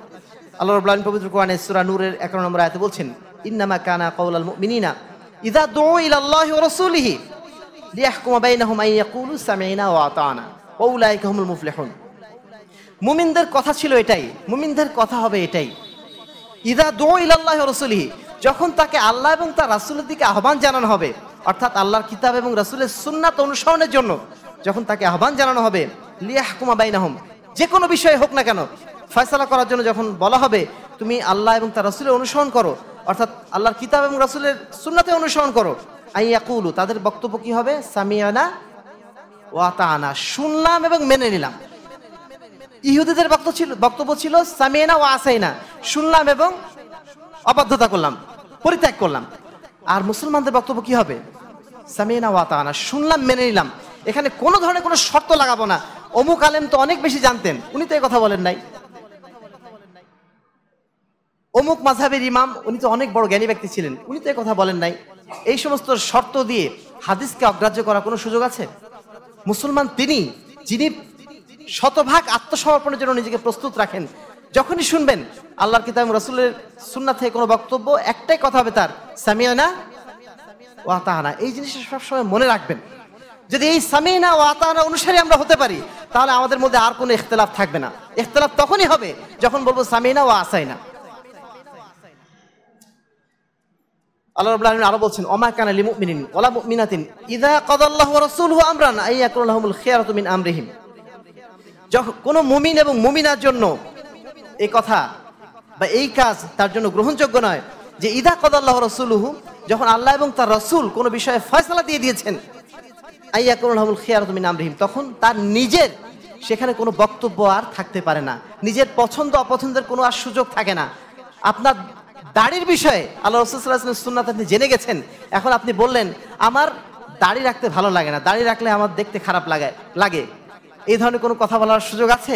আল্লাহ রবুল্লাহ পবিত্র কোরআন সুরা নূরের একান্ন নম্বর আয়তে বলছেন ইন্নামা কানা কৌলাল মিনিনা ইদা দো আল্লাহ ওয়া রাসূলিহি লিয়াহকুমা বাইনাহুম আই ইয়াকুলু সামিনা ওয়া আতানা ওয়া হুমুল মুফলিহুন মুমিনদের কথা ছিল এটাই মুমিনদের কথা হবে এটাই ইদা দু ইলাল্লাহ রসুলিহি যখন তাকে আল্লাহ এবং তার রাসুলের দিকে আহ্বান জানানো হবে অর্থাৎ আল্লাহর কিতাব এবং রাসুলের সুন্নাত অনুসরণের জন্য যখন তাকে আহ্বান জানানো হবে লিয়াহকুমা বাইনাহুম যে কোনো বিষয়ে হোক না কেন ফয়সলা করার জন্য যখন বলা হবে তুমি আল্লাহ এবং তার রাসুলের অনুসরণ করো অর্থাৎ আল্লাহর কিতাব এবং রাসুলের সুন্নাতে অনুসরণ করো আইয়াকুলু তাদের বক্তব্য কি হবে সামিয়ানা ওয়াতানা শুনলাম এবং মেনে নিলাম ইহুদিদের বক্তব্য ছিল বক্তব্য ছিল সামিয়ানা ও আসাইনা শুনলাম এবং অবাধ্যতা করলাম পরিত্যাগ করলাম আর মুসলমানদের বক্তব্য কি হবে সামিয়ানা ওয়াতানা শুনলাম মেনে নিলাম এখানে কোনো ধরনের কোনো শর্ত লাগাবো না অমুক আলেম তো অনেক বেশি জানতেন উনি তো এই কথা বলেন নাই অমুক মাঝাবের ইমাম উনি তো অনেক বড় জ্ঞানী ব্যক্তি ছিলেন উনি তো কথা বলেন নাই এই সমস্ত শর্ত দিয়ে হাদিসকে অগ্রাহ্য করার কোনো সুযোগ আছে মুসলমান তিনি যিনি শতভাগ আত্মসমর্পণের জন্য নিজেকে প্রস্তুত রাখেন যখনই শুনবেন আল্লাহর কিতাব রসুলের সুন্না থেকে কোনো বক্তব্য একটাই কথা হবে তার সামিয়ানা ও আতাহানা এই জিনিসটা সবসময় মনে রাখবেন যদি এই সামিনা ও আতাহানা অনুসারে আমরা হতে পারি তাহলে আমাদের মধ্যে আর কোনো ইখতলাফ থাকবে না ইখতলাফ তখনই হবে যখন বলবো সামিনা ও আসাইনা আল্লাহ রাব্বুল আলামিন আরো বলছেন ওমা কানা লিল মুমিনিন ওয়ালা মুমিনাতিন ইযা ওয়া রাসূলুহু আমরান খিয়ারাতু মিন আমরিহিম যখন মুমিন এবং মুমিনার জন্য এই কথা বা এই কাজ তার জন্য গ্রহণযোগ্য নয় যে যখন আল্লাহ এবং তার রসুল কোন বিষয়ে ফয়সলা দিয়ে দিয়েছেন আইয়াকুল খেয়ার তুমি নাম রহিম তখন তার নিজের সেখানে কোনো বক্তব্য আর থাকতে পারে না নিজের পছন্দ অপছন্দের কোনো আর সুযোগ থাকে না আপনার দাড়ির বিষয়ে আল্লাহ রসুল্লাহ সুন্নাত আপনি জেনে গেছেন এখন আপনি বললেন আমার দাড়ি রাখতে ভালো লাগে না দাড়ি রাখলে আমার দেখতে খারাপ লাগে লাগে এই ধরনের কোনো কথা বলার সুযোগ আছে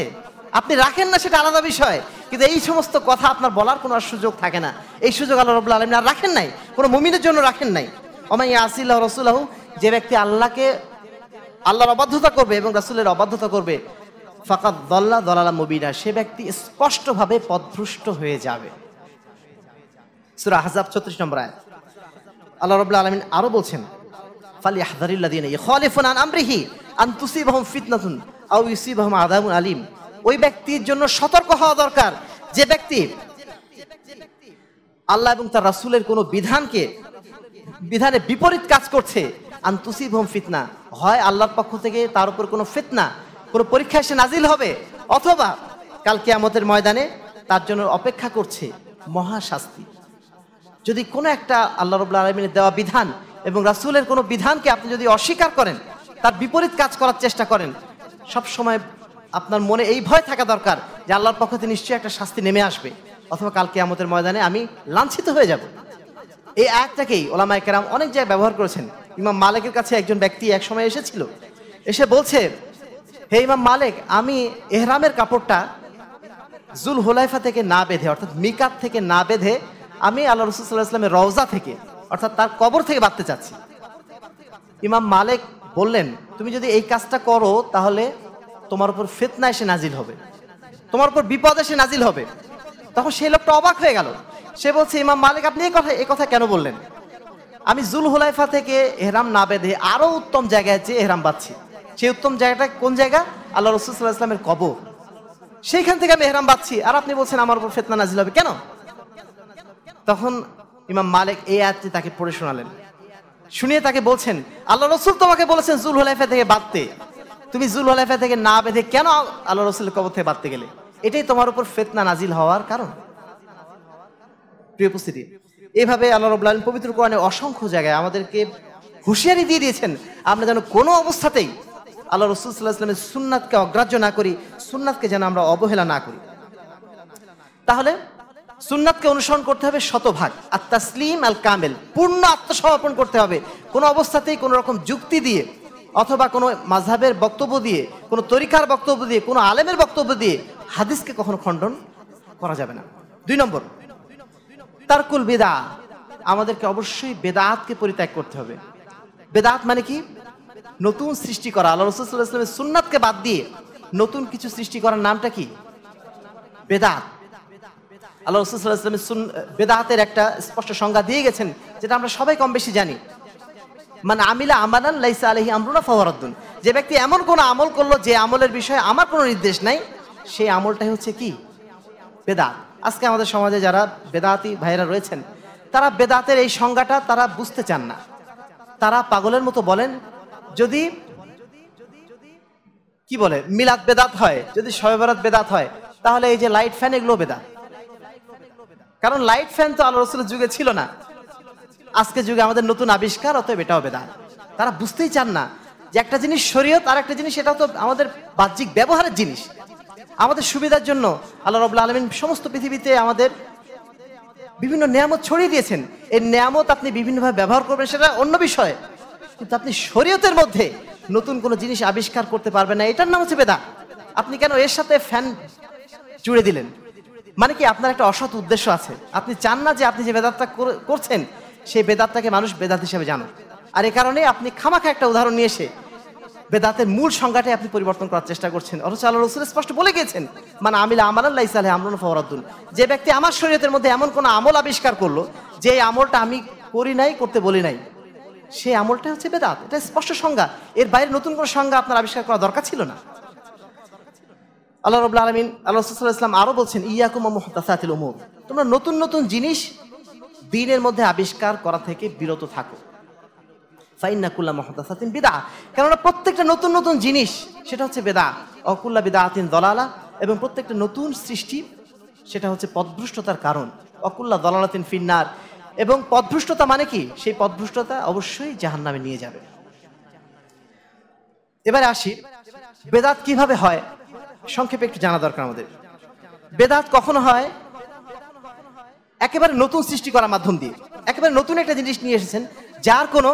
আপনি রাখেন না সেটা আলাদা বিষয় কিন্তু এই সমস্ত কথা আপনার বলার কোনো আর সুযোগ থাকে না এই সুযোগ আল্লাহ রবুল্লা আলমিন আর রাখেন নাই কোনো মুমিনের জন্য রাখেন নাই অমাই আসিল্লাহ রসুল্লাহ যে ব্যক্তি আল্লাহকে আল্লাহর অবাধ্যতা করবে এবং রাসুলের অবাধ্যতা করবে ফাঁকা দল্লা দলালা মুবিনা সে ব্যক্তি স্পষ্টভাবে পদভ্রষ্ট হয়ে যাবে সুরা হাজাব ছত্রিশ নম্বর আয় আল্লাহ রবুল্লা আলমিন আরও বলছেন ফালি হাজারিল্লা দিন খলিফুন আন আমরিহি আন তুসিব হম ফিতনাতুন আউ ইউসিব হম আদামুন আলিম ওই ব্যক্তির জন্য সতর্ক হওয়া দরকার যে ব্যক্তি আল্লাহ এবং তার রাসুলের কোনো বিধানকে বিধানে বিপরীত কাজ করছে আন তুসিব হম ফিতনা হয় আল্লাহর পক্ষ থেকে তার উপর কোনো ফিতনা কোনো পরীক্ষা এসে নাজিল হবে অথবা কালকে আমাদের ময়দানে তার জন্য অপেক্ষা করছে মহাশাস্তি যদি কোনো একটা আল্লাহ রবুল্লা আলমিনের দেওয়া বিধান এবং রাসুলের কোনো বিধানকে আপনি যদি অস্বীকার করেন তার বিপরীত কাজ করার চেষ্টা করেন সব সময় আপনার মনে এই ভয় থাকা দরকার যে আল্লাহর পক্ষ থেকে নিশ্চয়ই একটা শাস্তি নেমে আসবে অথবা কালকে আমাদের ময়দানে আমি লাঞ্ছিত হয়ে যাব এই আয়াতটাকেই ওলামা কেরাম অনেক জায়গায় ব্যবহার করেছেন ইমাম মালিকের কাছে একজন ব্যক্তি এক সময় এসেছিল এসে বলছে হে ইমাম মালিক আমি এহরামের কাপড়টা জুল হোলাইফা থেকে না বেঁধে অর্থাৎ মিকাত থেকে না বেঁধে আমি আল্লাহ রসুল্লাহ রওজা থেকে অর্থাৎ তার কবর থেকে বাঁধতে চাচ্ছি ইমাম মালিক বললেন তুমি যদি এই কাজটা করো তাহলে তোমার উপর ফেতনা এসে নাজিল হবে তোমার উপর বিপদ এসে নাজিল হবে তখন সেই লোকটা অবাক হয়ে গেল সে বলছে ইমাম মালিক আপনি এই কথা এই কথা কেন বললেন আমি জুল হুলাইফা থেকে এহরাম না বেঁধে আরও উত্তম জায়গায় যে এহরাম পাচ্ছি সেই উত্তম জায়গাটা কোন জায়গা আল্লাহ রসুল্লাহ ইসলামের কবর সেইখান থেকে আমি এহরাম পাচ্ছি আর আপনি বলছেন আমার উপর ফেতনা নাজিল হবে কেন তখন ইমাম মালিক এই আয়াতটি তাকে পড়ে শোনালেন শুনিয়ে তাকে বলছেন আল্লাহ রসুল তোমাকে বলেছেন জুল হলাইফা থেকে বাঁধতে তুমি জুল হলাইফা থেকে না বেঁধে কেন আল্লাহ রসুল কবর থেকে বাঁধতে গেলে এটাই তোমার উপর ফেতনা নাজিল হওয়ার কারণ প্রিয় উপস্থিতি এইভাবে আল্লাহ রব পবিত্র কোরআনে অসংখ্য জায়গায় আমাদেরকে হুঁশিয়ারি দিয়ে দিয়েছেন আমরা যেন কোনো অবস্থাতেই আল্লাহ রসুল সাল্লাহ ইসলামের অগ্রাহ্য না করি সুন্নাতকে যেন আমরা অবহেলা না করি তাহলে সুন্নাতকে অনুসরণ করতে হবে শতভাগ আর তাসলিম আল কামেল পূর্ণ আত্মসমর্পণ করতে হবে কোনো অবস্থাতেই কোনো রকম যুক্তি দিয়ে অথবা কোনো মাঝাবের বক্তব্য দিয়ে কোনো তরিকার বক্তব্য দিয়ে কোনো আলেমের বক্তব্য দিয়ে হাদিসকে কখনো খণ্ডন করা যাবে না দুই নম্বর তারকুল বেদা আমাদেরকে অবশ্যই বেদাতকে পরিত্যাগ করতে হবে বেদাত মানে কি নতুন সৃষ্টি করা আল্লাহ রসুল্লাহ ইসলামের সুন্নাতকে বাদ দিয়ে নতুন কিছু সৃষ্টি করার নামটা কি বেদাত আল্লাহ রসুল্লাহ সুন বেদাহাতের একটা স্পষ্ট সংজ্ঞা দিয়ে গেছেন যেটা আমরা সবাই কম বেশি জানি মানে আমিলা আমালান লাইসা আলহি আমরুনা ফওয়ারদ্দুন যে ব্যক্তি এমন কোনো আমল করলো যে আমলের বিষয়ে আমার কোনো নির্দেশ নাই সেই আমলটাই হচ্ছে কি বেদাত আজকে আমাদের সমাজে যারা বেদাতি ভাইরা রয়েছেন তারা বেদাতের এই সংজ্ঞাটা তারা বুঝতে চান না তারা পাগলের মতো বলেন যদি কি বলে মিলাদ বেদাত হয় যদি শবে বেদাত হয় তাহলে এই যে লাইট ফ্যান এগুলো বেদাত কারণ লাইট ফ্যান তো আল্লাহ রসুলের যুগে ছিল না আজকে যুগে আমাদের নতুন আবিষ্কার অতএব এটাও বেদান তারা বুঝতেই চান না যে একটা জিনিস শরীয়ত আর একটা জিনিস এটা তো আমাদের বাহ্যিক ব্যবহারের জিনিস আমাদের সুবিধার জন্য আল্লাহ রবুল্লা আলমিন সমস্ত পৃথিবীতে আমাদের বিভিন্ন নিয়ামত ছড়িয়ে দিয়েছেন এই নিয়ামত আপনি বিভিন্নভাবে ব্যবহার করবেন সেটা অন্য বিষয় কিন্তু আপনি শরীয়তের মধ্যে নতুন কোনো জিনিস আবিষ্কার করতে পারবেন না এটার নাম হচ্ছে বেদা আপনি কেন এর সাথে ফ্যান জুড়ে দিলেন মানে কি আপনার একটা অসৎ উদ্দেশ্য আছে আপনি চান না যে আপনি যে বেদাতটা করছেন সেই বেদাতটাকে মানুষ বেদাত হিসেবে জানো আর এ কারণে আপনি খামাখা একটা উদাহরণ নিয়ে এসে বেদাতের মূল সংজ্ঞাটাই আপনি পরিবর্তন করার চেষ্টা করছেন অথচ আল্লাহ রসুল স্পষ্ট বলে গিয়েছেন মানে আমিলা আমার আল্লাহ ইসালে আমরুল ফওরাদ্দুন যে ব্যক্তি আমার শরীরের মধ্যে এমন কোনো আমল আবিষ্কার করলো যে আমলটা আমি করি নাই করতে বলি নাই সেই আমলটা হচ্ছে বেদাত এটা স্পষ্ট সংজ্ঞা এর বাইরে নতুন কোনো সংজ্ঞা আপনার আবিষ্কার করা দরকার ছিল না আল্লাহ রবুল্লা আলমিন আল্লাহ রসুল্লাহ ইসলাম আরও বলছেন ইয়াকুমা মোহতাসাতিল উমুর তোমরা নতুন নতুন জিনিস দিনের মধ্যে আবিষ্কার করা থেকে বিরত থাকো ফাইন্নাকুল্লা মোহতাসাতিন বেদা কেননা প্রত্যেকটা নতুন নতুন জিনিস সেটা হচ্ছে বেদা অকুল্লা বেদা আতিন দলালা এবং প্রত্যেকটা নতুন সৃষ্টি সেটা হচ্ছে পদভ্রষ্টতার কারণ অকুল্লা দলালাতিন ফিন্নার এবং পদভ্রষ্টতা মানে কি সেই পদভ্রষ্টতা অবশ্যই জাহান নামে নিয়ে যাবে এবারে আসি বেদাত কিভাবে হয় সংক্ষেপে একটু জানা দরকার আমাদের বেদাত কখনো হয় একেবারে নতুন সৃষ্টি করার মাধ্যম দিয়ে একেবারে নতুন একটা জিনিস নিয়ে এসেছেন যার কোনো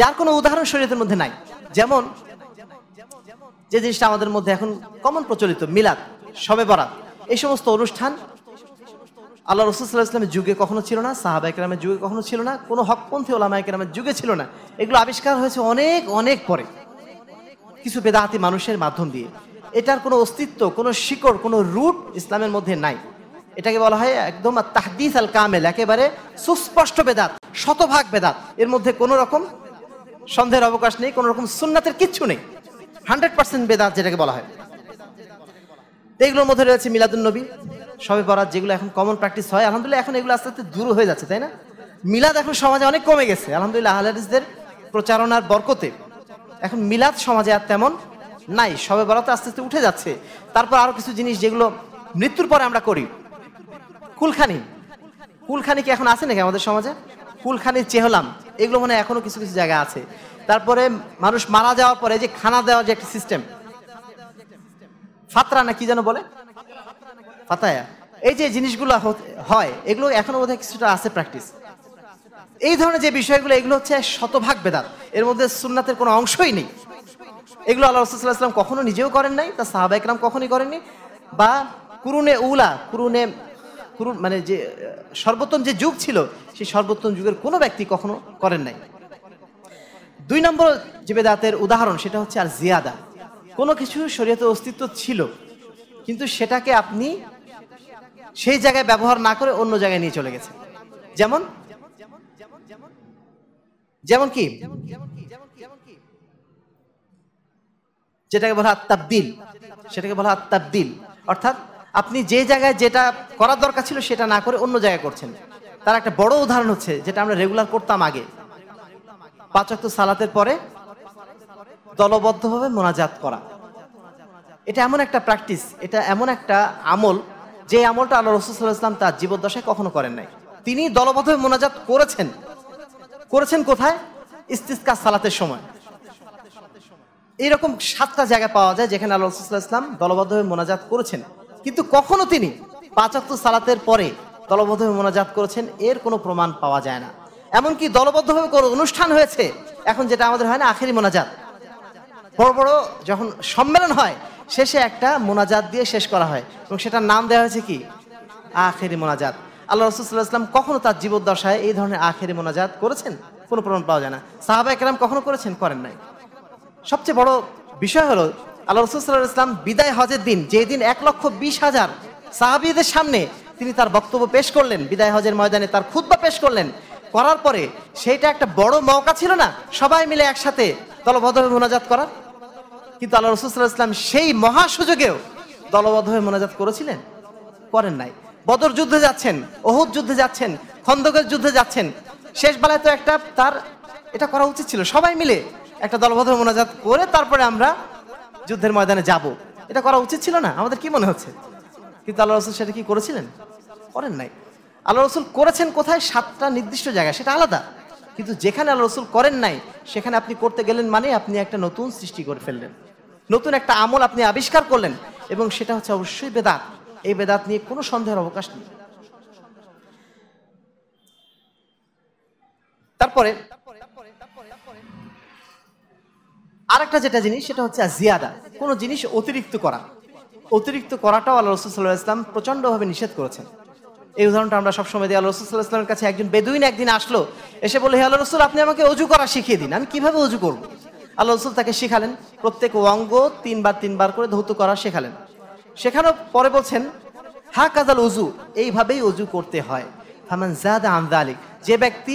যার কোনো উদাহরণ শরীরের মধ্যে নাই যেমন যে জিনিসটা আমাদের মধ্যে এখন কমন প্রচলিত মিলাদ সবে বরাত এই সমস্ত অনুষ্ঠান আল্লাহ রসুলামের যুগে কখনো ছিল না সাহাবা যুগে কখনো ছিল না কোনো হকপন্থী ওলামা একরামের যুগে ছিল না এগুলো আবিষ্কার হয়েছে অনেক অনেক পরে কিছু বেদাহাতি মানুষের মাধ্যম দিয়ে এটার কোনো অস্তিত্ব কোনো শিকড় কোনো রুট ইসলামের মধ্যে নাই এটাকে বলা হয় একদম তাহদিস আল কামেল একেবারে সুস্পষ্ট বেদাত শতভাগ বেদাত এর মধ্যে কোনো রকম সন্দেহের অবকাশ নেই কোনো রকম সুন্নাতের কিচ্ছু নেই হান্ড্রেড পার্সেন্ট বেদাত যেটাকে বলা হয় এইগুলোর মধ্যে রয়েছে নবী সবে বরাত যেগুলো এখন কমন প্র্যাকটিস হয় আলহামদুলিল্লাহ এখন এগুলো আস্তে আস্তে দূর হয়ে যাচ্ছে তাই না মিলাদ এখন সমাজে অনেক কমে গেছে আলহামদুলিল্লাহ আহলাদিসদের প্রচারণার বরকতে এখন মিলাদ সমাজে আর তেমন নাই সবে বরাতে আস্তে আস্তে উঠে যাচ্ছে তারপর আরো কিছু জিনিস যেগুলো মৃত্যুর পরে আমরা করি কুলখানি কুলখানি কি এখন আছে নাকি আমাদের সমাজে কুলখানি চেহলাম এগুলো মনে এখনো কিছু কিছু জায়গা আছে তারপরে মানুষ মারা যাওয়ার পরে যে খানা দেওয়ার যে একটা সিস্টেম ফাতরা না কি যেন বলে ফাতায়া এই যে জিনিসগুলো হয় এগুলো এখনো বোধহয় কিছুটা আছে প্র্যাকটিস এই ধরনের যে বিষয়গুলো এগুলো হচ্ছে শতভাগ বেদাত এর মধ্যে সুন্নাতের কোনো অংশই নেই এগুলো আল্লাহ রসুল্লাহাম কখনো নিজেও করেন নাই তা সাহাবা একরাম কখনই করেননি বা কুরুনে উলা কুরুনে কুরুন মানে যে সর্বোত্তম যে যুগ ছিল সেই সর্বোত্তম যুগের কোনো ব্যক্তি কখনো করেন নাই দুই নম্বর যে বেদাতের উদাহরণ সেটা হচ্ছে আর জিয়াদা কোনো কিছু শরীয়তে অস্তিত্ব ছিল কিন্তু সেটাকে আপনি সেই জায়গায় ব্যবহার না করে অন্য জায়গায় নিয়ে চলে গেছে যেমন যেমন কি যেটাকে বলা হাত সেটাকে বলা হাত অর্থাৎ আপনি যে জায়গায় যেটা করার দরকার ছিল সেটা না করে অন্য জায়গায় করছেন তার একটা বড় উদাহরণ হচ্ছে যেটা আমরা রেগুলার করতাম আগে পাঁচক্ত সালাতের পরে দলবদ্ধভাবে মোনাজাত করা এটা এমন একটা প্র্যাকটিস এটা এমন একটা আমল যে আমলটা আল্লাহ রসুল ইসলাম তার জীবদ্দশায় কখনো করেন নাই তিনি দলবদ্ধভাবে মোনাজাত করেছেন করেছেন কোথায় ইস্তিস্কার সালাতের সময় এরকম সাতটা জায়গা পাওয়া যায় যেখানে আল্লাহ রসুল্লাহ ইসলাম দলবদ্ধ হয়ে মোনাজাত করেছেন কিন্তু কখনো তিনি পাঁচাত্তর সালাতের পরে দলবদ্ধ হয়ে মোনাজাত করেছেন এর কোনো প্রমাণ পাওয়া যায় না এমনকি দলবদ্ধভাবে কোনো অনুষ্ঠান হয়েছে এখন যেটা আমাদের হয় না আখেরি মোনাজাত বড় বড় যখন সম্মেলন হয় শেষে একটা মোনাজাত দিয়ে শেষ করা হয় এবং সেটার নাম দেওয়া হয়েছে কি আখেরি মোনাজাত আল্লাহ রসুল্লাহ ইসলাম কখনো তার জীবদ্দশায় এই ধরনের আখেরি মোনাজাত করেছেন কোনো প্রমাণ পাওয়া যায় না সাহাবা একরাম কখনো করেছেন করেন নাই সবচেয়ে বড় বিষয় হলো আল্লাহ রসুল্লাহ ইসলাম বিদায় হজের দিন যে দিন এক লক্ষ বিশ হাজার সাহাবিদের সামনে তিনি তার বক্তব্য পেশ করলেন বিদায় হজের ময়দানে তার খুদ্া পেশ করলেন করার পরে সেইটা একটা বড় মৌকা ছিল না সবাই মিলে একসাথে দলবদ্ধভাবে মোনাজাত করার কিন্তু আল্লাহ রসুল্লাহ ইসলাম সেই মহা সুযোগেও দলবদ্ধ হয়ে মোনাজাত করেছিলেন করেন নাই বদর যুদ্ধে যাচ্ছেন অহুদ যুদ্ধে যাচ্ছেন খন্দকের যুদ্ধে যাচ্ছেন শেষ বেলায় তো একটা তার এটা করা উচিত ছিল সবাই মিলে একটা দলবদ্ধ মোনাজাত করে তারপরে আমরা যুদ্ধের ময়দানে যাব। এটা করা উচিত ছিল না আমাদের কি মনে হচ্ছে কিন্তু আল্লাহ রসুল সেটা কি করেছিলেন করেন নাই আল্লাহ রসুল করেছেন কোথায় সাতটা নির্দিষ্ট জায়গায় সেটা আলাদা কিন্তু যেখানে আল্লাহ রসুল করেন নাই সেখানে আপনি করতে গেলেন মানে আপনি একটা নতুন সৃষ্টি করে ফেললেন নতুন একটা আমল আপনি আবিষ্কার করলেন এবং সেটা হচ্ছে অবশ্যই বেদাত এই বেদাত নিয়ে কোনো সন্দেহের অবকাশ নেই তারপরে আরেকটা যেটা জিনিস সেটা হচ্ছে জিয়াদা কোনো জিনিস অতিরিক্ত করা অতিরিক্ত করাটাও আল্লাহ রসুল সাল্লাহ ইসলাম প্রচণ্ডভাবে নিষেধ করেছেন এই উদাহরণটা আমরা সবসময় দিই আল্লাহ রসুল্লাহ ইসলামের কাছে একজন বেদুইন একদিন আসলো এসে বলে হে আল্লাহ রসুল আপনি আমাকে অজু করা শিখিয়ে দিন আমি কিভাবে অজু করব আল্লাহ রসুল তাকে শেখালেন প্রত্যেক অঙ্গ তিনবার তিনবার করে ধৌত করা শেখালেন সেখানেও পরে বলছেন হা কাজাল উজু এইভাবেই অজু করতে হয় হামান জাদ আমদা আলী যে ব্যক্তি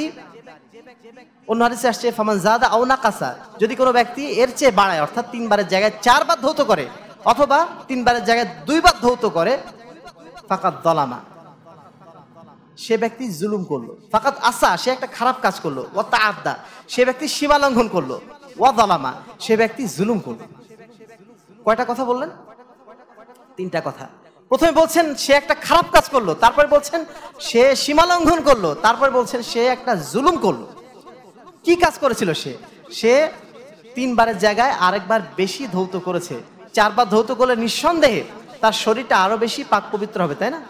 অন্য হাদিসে আসছে ফামান জাদা না কাসা যদি কোনো ব্যক্তি এর চেয়ে বাড়ায় অর্থাৎ তিনবারের জায়গায় চারবার ধৌত করে অথবা তিনবারের জায়গায় দুইবার ধৌত করে ফাঁকাত দলামা সে ব্যক্তি জুলুম করলো ফাঁকাত আসা সে একটা খারাপ কাজ করলো ও তা আবদা সে ব্যক্তি সীমা লঙ্ঘন করলো ও দলামা সে ব্যক্তি জুলুম করলো কয়টা কথা বললেন তিনটা কথা প্রথমে বলছেন সে একটা খারাপ কাজ করলো তারপরে বলছেন সে সীমা লঙ্ঘন করলো তারপরে বলছেন সে একটা জুলুম করলো কি কাজ করেছিল সে সে তিনবারের জায়গায় আরেকবার বেশি ধৌত করেছে চারবার ধৌত করলে নিঃসন্দেহে তার শরীরটা আরো বেশি পাক পবিত্র হবে তাই না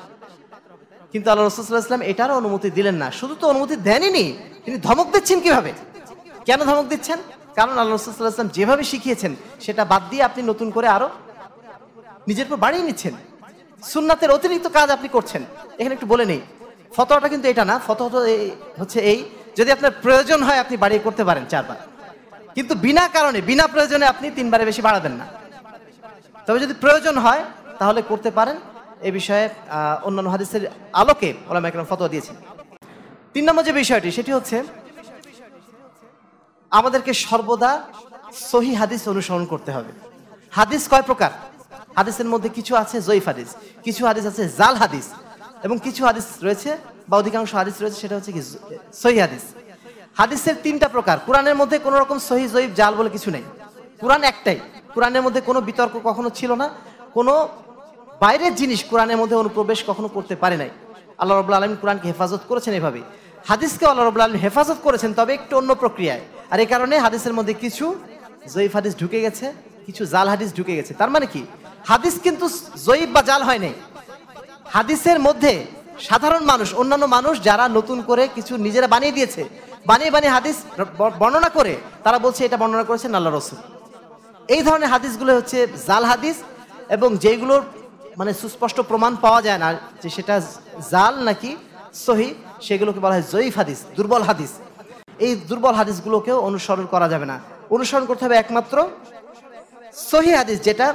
কিন্তু আল্লাহ রসুলাম এটারও অনুমতি দিলেন না শুধু তো অনুমতি দেননি তিনি ধমক দিচ্ছেন কিভাবে কেন ধমক দিচ্ছেন কারণ আল্লাহ রসুলাম যেভাবে শিখিয়েছেন সেটা বাদ দিয়ে আপনি নতুন করে আরো নিজের উপর বাড়িয়ে নিচ্ছেন সুন্নাতের অতিরিক্ত কাজ আপনি করছেন এখানে একটু বলে নেই ফতোয়াটা কিন্তু এটা না ফতো হচ্ছে এই যদি আপনার প্রয়োজন হয় আপনি বাড়িয়ে করতে পারেন চারবার কিন্তু বিনা কারণে বিনা প্রয়োজনে আপনি তিনবারে বেশি বাড়াবেন না তবে যদি প্রয়োজন হয় তাহলে করতে পারেন এ বিষয়ে অন্যান্য হাদিসের আলোকে ওলাম একরম ফতো দিয়েছেন তিন নম্বর যে বিষয়টি সেটি হচ্ছে আমাদেরকে সর্বদা সহি হাদিস অনুসরণ করতে হবে হাদিস কয় প্রকার হাদিসের মধ্যে কিছু আছে জয়ীফ হাদিস কিছু হাদিস আছে জাল হাদিস এবং কিছু হাদিস রয়েছে বা অধিকাংশ হাদিস রয়েছে সেটা হচ্ছে কি সহি হাদিস হাদিসের তিনটা প্রকার কোরআনের মধ্যে কোনো রকম সহি জয়ীব জাল বলে কিছু নেই কোরআন একটাই কোরআনের মধ্যে কোনো বিতর্ক কখনো ছিল না কোনো বাইরের জিনিস কোরআনের মধ্যে অনুপ্রবেশ কখনো করতে পারে নাই আল্লাহ রবুল্লা আলম কোরআনকে হেফাজত করেছেন এভাবে হাদিসকে আল্লাহ রবুল্লা আলম হেফাজত করেছেন তবে একটু অন্য প্রক্রিয়ায় আর এই কারণে হাদিসের মধ্যে কিছু জয়ীফ হাদিস ঢুকে গেছে কিছু জাল হাদিস ঢুকে গেছে তার মানে কি হাদিস কিন্তু জয়ীব বা জাল হয় নাই হাদিসের মধ্যে সাধারণ মানুষ অন্যান্য মানুষ যারা নতুন করে কিছু নিজেরা বানিয়ে দিয়েছে বানিয়ে বানিয়ে হাদিস বর্ণনা করে তারা বলছে এটা বর্ণনা করেছেন আল্লাহ রসুল এই ধরনের হাদিসগুলো হচ্ছে জাল হাদিস এবং যেগুলোর মানে সুস্পষ্ট প্রমাণ পাওয়া যায় না যে সেটা জাল নাকি সহি সেগুলোকে বলা হয় জয়ীফ হাদিস দুর্বল হাদিস এই দুর্বল হাদিসগুলোকেও অনুসরণ করা যাবে না অনুসরণ করতে হবে একমাত্র সহি হাদিস যেটা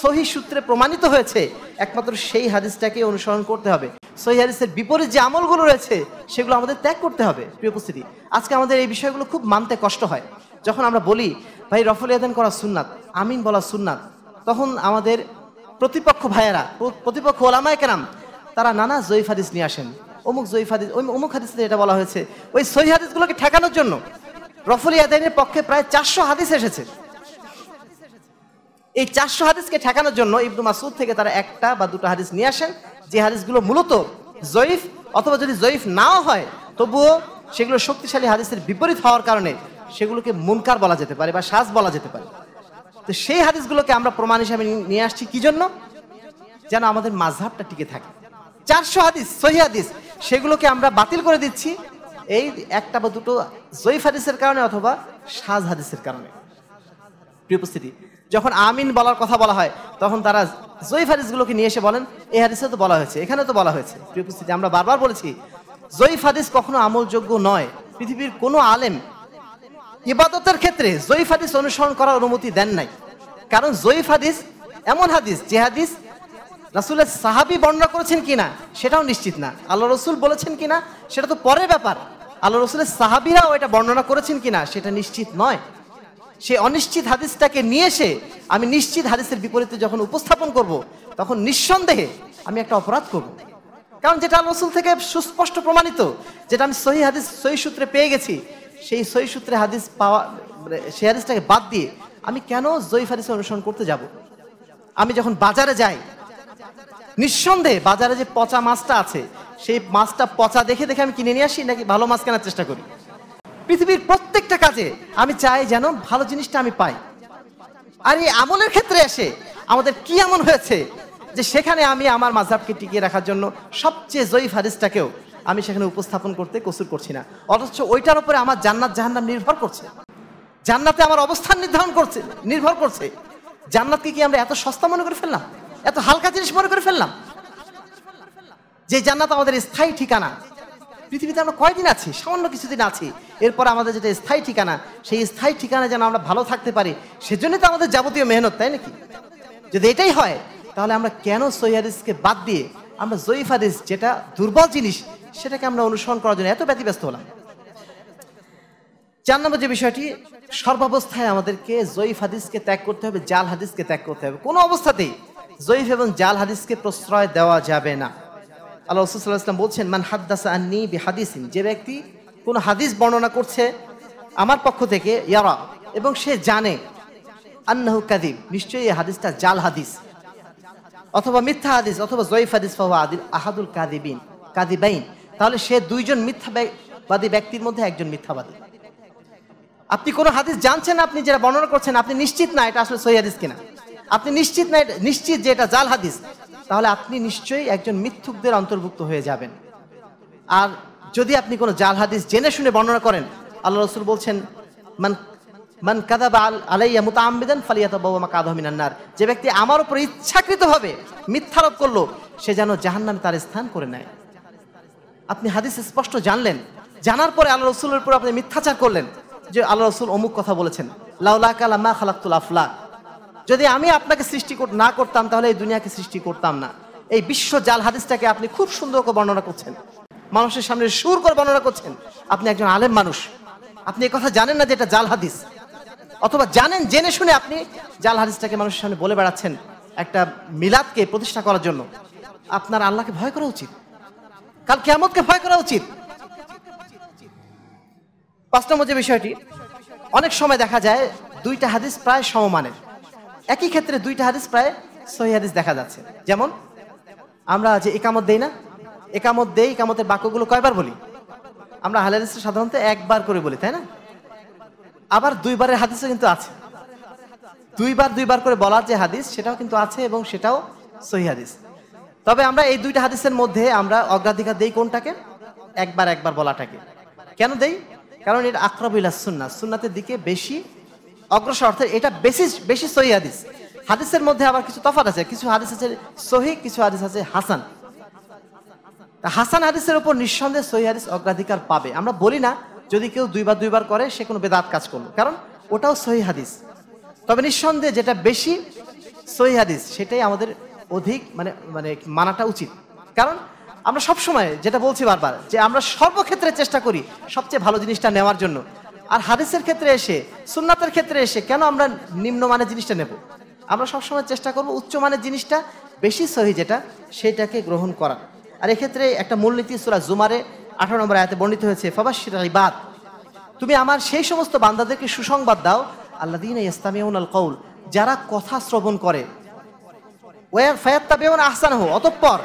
সহি সূত্রে প্রমাণিত হয়েছে একমাত্র সেই হাদিসটাকে অনুসরণ করতে হবে সহি হাদিসের বিপরীত যে আমলগুলো রয়েছে সেগুলো আমাদের ত্যাগ করতে হবে প্রিয় উপস্থিতি আজকে আমাদের এই বিষয়গুলো খুব মানতে কষ্ট হয় যখন আমরা বলি ভাই রফল ইয়াদান করা সুননাত আমিন বলা সুননাথ তখন আমাদের প্রতিপক্ষ ভাইয়েরা প্রতিপক্ষ ওলামায় কেরাম তারা নানা জয়ীফ হাদিস নিয়ে আসেন অমুক জয়ীফ হাদিস ওই অমুক হাদিসে এটা বলা হয়েছে ওই সহি হাদিসগুলোকে ঠেকানোর জন্য রফল ইয়াদানের পক্ষে প্রায় চারশো হাদিস এসেছে এই চারশো হাদিসকে ঠেকানোর জন্য ইবনু মাসুদ থেকে তারা একটা বা দুটো হাদিস নিয়ে আসেন যে হাদিসগুলো মূলত জয়ীফ অথবা যদি জয়ীফ নাও হয় তবুও সেগুলো শক্তিশালী হাদিসের বিপরীত হওয়ার কারণে সেগুলোকে মুনকার বলা যেতে পারে বা সাজ বলা যেতে পারে তো সেই হাদিসগুলোকে আমরা প্রমাণ হিসাবে নিয়ে আসছি কি জন্য যেন আমাদের মাঝহাবটা টিকে থাকে চারশো হাদিস সহি হাদিস সেগুলোকে আমরা বাতিল করে দিচ্ছি এই একটা বা দুটো জয়ীফ হাদিসের কারণে অথবা সাজ হাদিসের কারণে প্রিয় উপস্থিতি যখন আমিন বলার কথা বলা হয় তখন তারা জয়ীফ হাদিসগুলোকে নিয়ে এসে বলেন এই হাদিসে তো বলা হয়েছে এখানে তো বলা হয়েছে প্রিয় উপস্থিতি আমরা বারবার বলেছি জয়ীফ হাদিস কখনো আমলযোগ্য নয় পৃথিবীর কোনো আলেম ইবাদতের ক্ষেত্রে জয়ীফ হাদিস অনুসরণ করার অনুমতি দেন নাই কারণ জয়ীফ হাদিস এমন হাদিস যে হাদিস রাসুলের সাহাবি বর্ণনা করেছেন কিনা সেটাও নিশ্চিত না আল্লাহ রসুল বলেছেন কিনা সেটা তো পরের ব্যাপার আল্লাহ রসুলের সাহাবিরাও এটা বর্ণনা করেছেন কিনা সেটা নিশ্চিত নয় সে অনিশ্চিত হাদিসটাকে নিয়ে এসে আমি নিশ্চিত হাদিসের বিপরীতে যখন উপস্থাপন করব। তখন নিঃসন্দেহে আমি একটা অপরাধ করব। কারণ যেটা রসুল থেকে সুস্পষ্ট প্রমাণিত যেটা আমি সহি হাদিস সহি সূত্রে পেয়ে গেছি সেই সহি সূত্রে হাদিস পাওয়া মানে সেই হাদিসটাকে বাদ দিয়ে আমি কেন জয়ীফ হাদিসে অনুসরণ করতে যাব। আমি যখন বাজারে যাই নিঃসন্দেহে বাজারে যে পচা মাছটা আছে সেই মাছটা পচা দেখে দেখে আমি কিনে নিয়ে আসি নাকি ভালো মাছ কেনার চেষ্টা করি পৃথিবীর প্রত্যেকটা কাজে আমি চাই যেন ভালো জিনিসটা আমি পাই আর এই আমলের ক্ষেত্রে এসে আমাদের কি এমন হয়েছে যে সেখানে আমি আমার মাঝাবকে টিকিয়ে রাখার জন্য সবচেয়ে জয়ীফ ফারিসটাকেও আমি সেখানে উপস্থাপন করতে কসুর করছি না অথচ ওইটার উপরে আমার জান্নাত জাহান্নাম নির্ভর করছে জান্নাতে আমার অবস্থান নির্ধারণ করছে নির্ভর করছে জান্নাতকে কি আমরা এত সস্তা মনে করে ফেললাম এত হালকা জিনিস মনে করে ফেললাম যে জান্নাত আমাদের স্থায়ী ঠিকানা পৃথিবীতে আমরা কয়দিন আছি সামান্য কিছুদিন আছি এরপর আমাদের যেটা স্থায়ী ঠিকানা সেই স্থায়ী ঠিকানা যেন আমরা ভালো থাকতে পারি সেজন্যই তো আমাদের যাবতীয় মেহনত তাই নাকি যদি এটাই হয় তাহলে আমরা কেন সৈহাদিসকে বাদ দিয়ে আমরা জয়ীফ হাদিস যেটা দুর্বল জিনিস সেটাকে আমরা অনুসরণ করার জন্য এত ব্যতিব্যস্ত হলাম চার নম্বর যে বিষয়টি সর্বাবস্থায় আমাদেরকে জয়ীফ হাদিসকে ত্যাগ করতে হবে জাল হাদিসকে ত্যাগ করতে হবে কোনো অবস্থাতেই জয়ীফ এবং জাল হাদিসকে প্রশ্রয় দেওয়া যাবে না আল্লাহ রসুল্লাহ ইসলাম বলছেন মান হাদ্দাসা বি হাদিসিন যে ব্যক্তি কোনো হাদিস বর্ণনা করছে আমার পক্ষ থেকে ইয়ারা এবং সে জানে আন্নাহু কাদিম নিশ্চয়ই এই হাদিসটা জাল হাদিস অথবা মিথ্যা হাদিস অথবা হাদিস আদিল আহাদুল কাদিবিন কাদিবাইন তাহলে সে দুইজন মিথ্যাবাদী ব্যক্তির মধ্যে একজন মিথ্যাবাদী আপনি কোনো হাদিস জানছেন আপনি যেটা বর্ণনা করছেন আপনি নিশ্চিত না এটা আসলে সহি হাদিস কিনা আপনি নিশ্চিত না নিশ্চিত যে এটা জাল হাদিস তাহলে আপনি নিশ্চয়ই একজন মিথ্যুকদের অন্তর্ভুক্ত হয়ে যাবেন আর যদি আপনি কোনো জাল হাদিস জেনে শুনে বর্ণনা করেন আল্লাহ রসুল বলছেন মান মান কাদাবা আলাইয়া মুতা ফালিয়াত বাবা মিনান্নার যে ব্যক্তি আমার উপর ইচ্ছাকৃতভাবে মিথ্যারোপ করলো সে যেন জাহান নামে তার স্থান করে নেয় আপনি হাদিস স্পষ্ট জানলেন জানার পরে আল্লাহ রসুলের উপর আপনি মিথ্যাচার করলেন যে আল্লাহ রসুল অমুক কথা বলেছেন লাউলা মা খালাক্তুল আফলা যদি আমি আপনাকে সৃষ্টি না করতাম তাহলে এই দুনিয়াকে সৃষ্টি করতাম না এই বিশ্ব জাল হাদিসটাকে আপনি খুব সুন্দর করে বর্ণনা করছেন মানুষের সামনে সুর করে বর্ণনা করছেন আপনি একজন আলেম মানুষ আপনি কথা জানেন না যে এটা জাল হাদিস অথবা জানেন জেনে শুনে আপনি জাল হাদিসটাকে মানুষের সামনে বলে বেড়াচ্ছেন একটা মিলাদকে প্রতিষ্ঠা করার জন্য আপনার আল্লাহকে ভয় করা উচিত কাল কেমতকে ভয় করা উচিত পাঁচ নম্বর যে বিষয়টি অনেক সময় দেখা যায় দুইটা হাদিস প্রায় সমমানের একই ক্ষেত্রে দুইটা হাদিস প্রায় সহি হাদিস দেখা যাচ্ছে যেমন আমরা যে একামত দেই না একামত দেই একামতের বাক্যগুলো কয়বার বলি আমরা হালাল সাধারণত একবার করে বলি তাই না আবার দুইবারের হাদিসও কিন্তু আছে দুইবার দুইবার করে বলার যে হাদিস সেটাও কিন্তু আছে এবং সেটাও সহি হাদিস তবে আমরা এই দুইটা হাদিসের মধ্যে আমরা অগ্রাধিকার দেই কোনটাকে একবার একবার বলাটাকে কেন দেই কারণ এটা আকরাবিল্লা সুন্না সুন্নাতের দিকে বেশি অগ্রসর অর্থে এটা বেশি বেশি সহি হাদিস হাদিসের মধ্যে আবার কিছু তফাত আছে কিছু হাদিস আছে সহি কিছু হাদিস আছে হাসান হাসান হাদিসের উপর নিঃসন্দেহে সহি হাদিস অগ্রাধিকার পাবে আমরা বলি না যদি কেউ দুইবার দুইবার করে সে কোনো বেদাত কাজ করলো কারণ ওটাও সহি হাদিস তবে নিঃসন্দেহে যেটা বেশি সহি হাদিস সেটাই আমাদের অধিক মানে মানে মানাটা উচিত কারণ আমরা সব সময় যেটা বলছি বারবার যে আমরা সর্বক্ষেত্রে চেষ্টা করি সবচেয়ে ভালো জিনিসটা নেওয়ার জন্য আর হাদিসের ক্ষেত্রে এসে সুন্নাতের ক্ষেত্রে এসে কেন আমরা নিম্নমানের জিনিসটা নেব আমরা সবসময় চেষ্টা করব উচ্চমানের জিনিসটা বেশি সহি যেটা সেটাকে গ্রহণ করা আর এক্ষেত্রে একটা মূলনীতি সুরা জুমারে আঠারো নম্বর আয়াতে বর্ণিত হয়েছে ফাবাসির বাদ তুমি আমার সেই সমস্ত বান্দাদেরকে সুসংবাদ দাও আল্লাহ দিন ইসলামিউন আল কৌল যারা কথা শ্রবণ করে ওয়ার ফায়াত্তা বেউন আহসান হো অতঃপর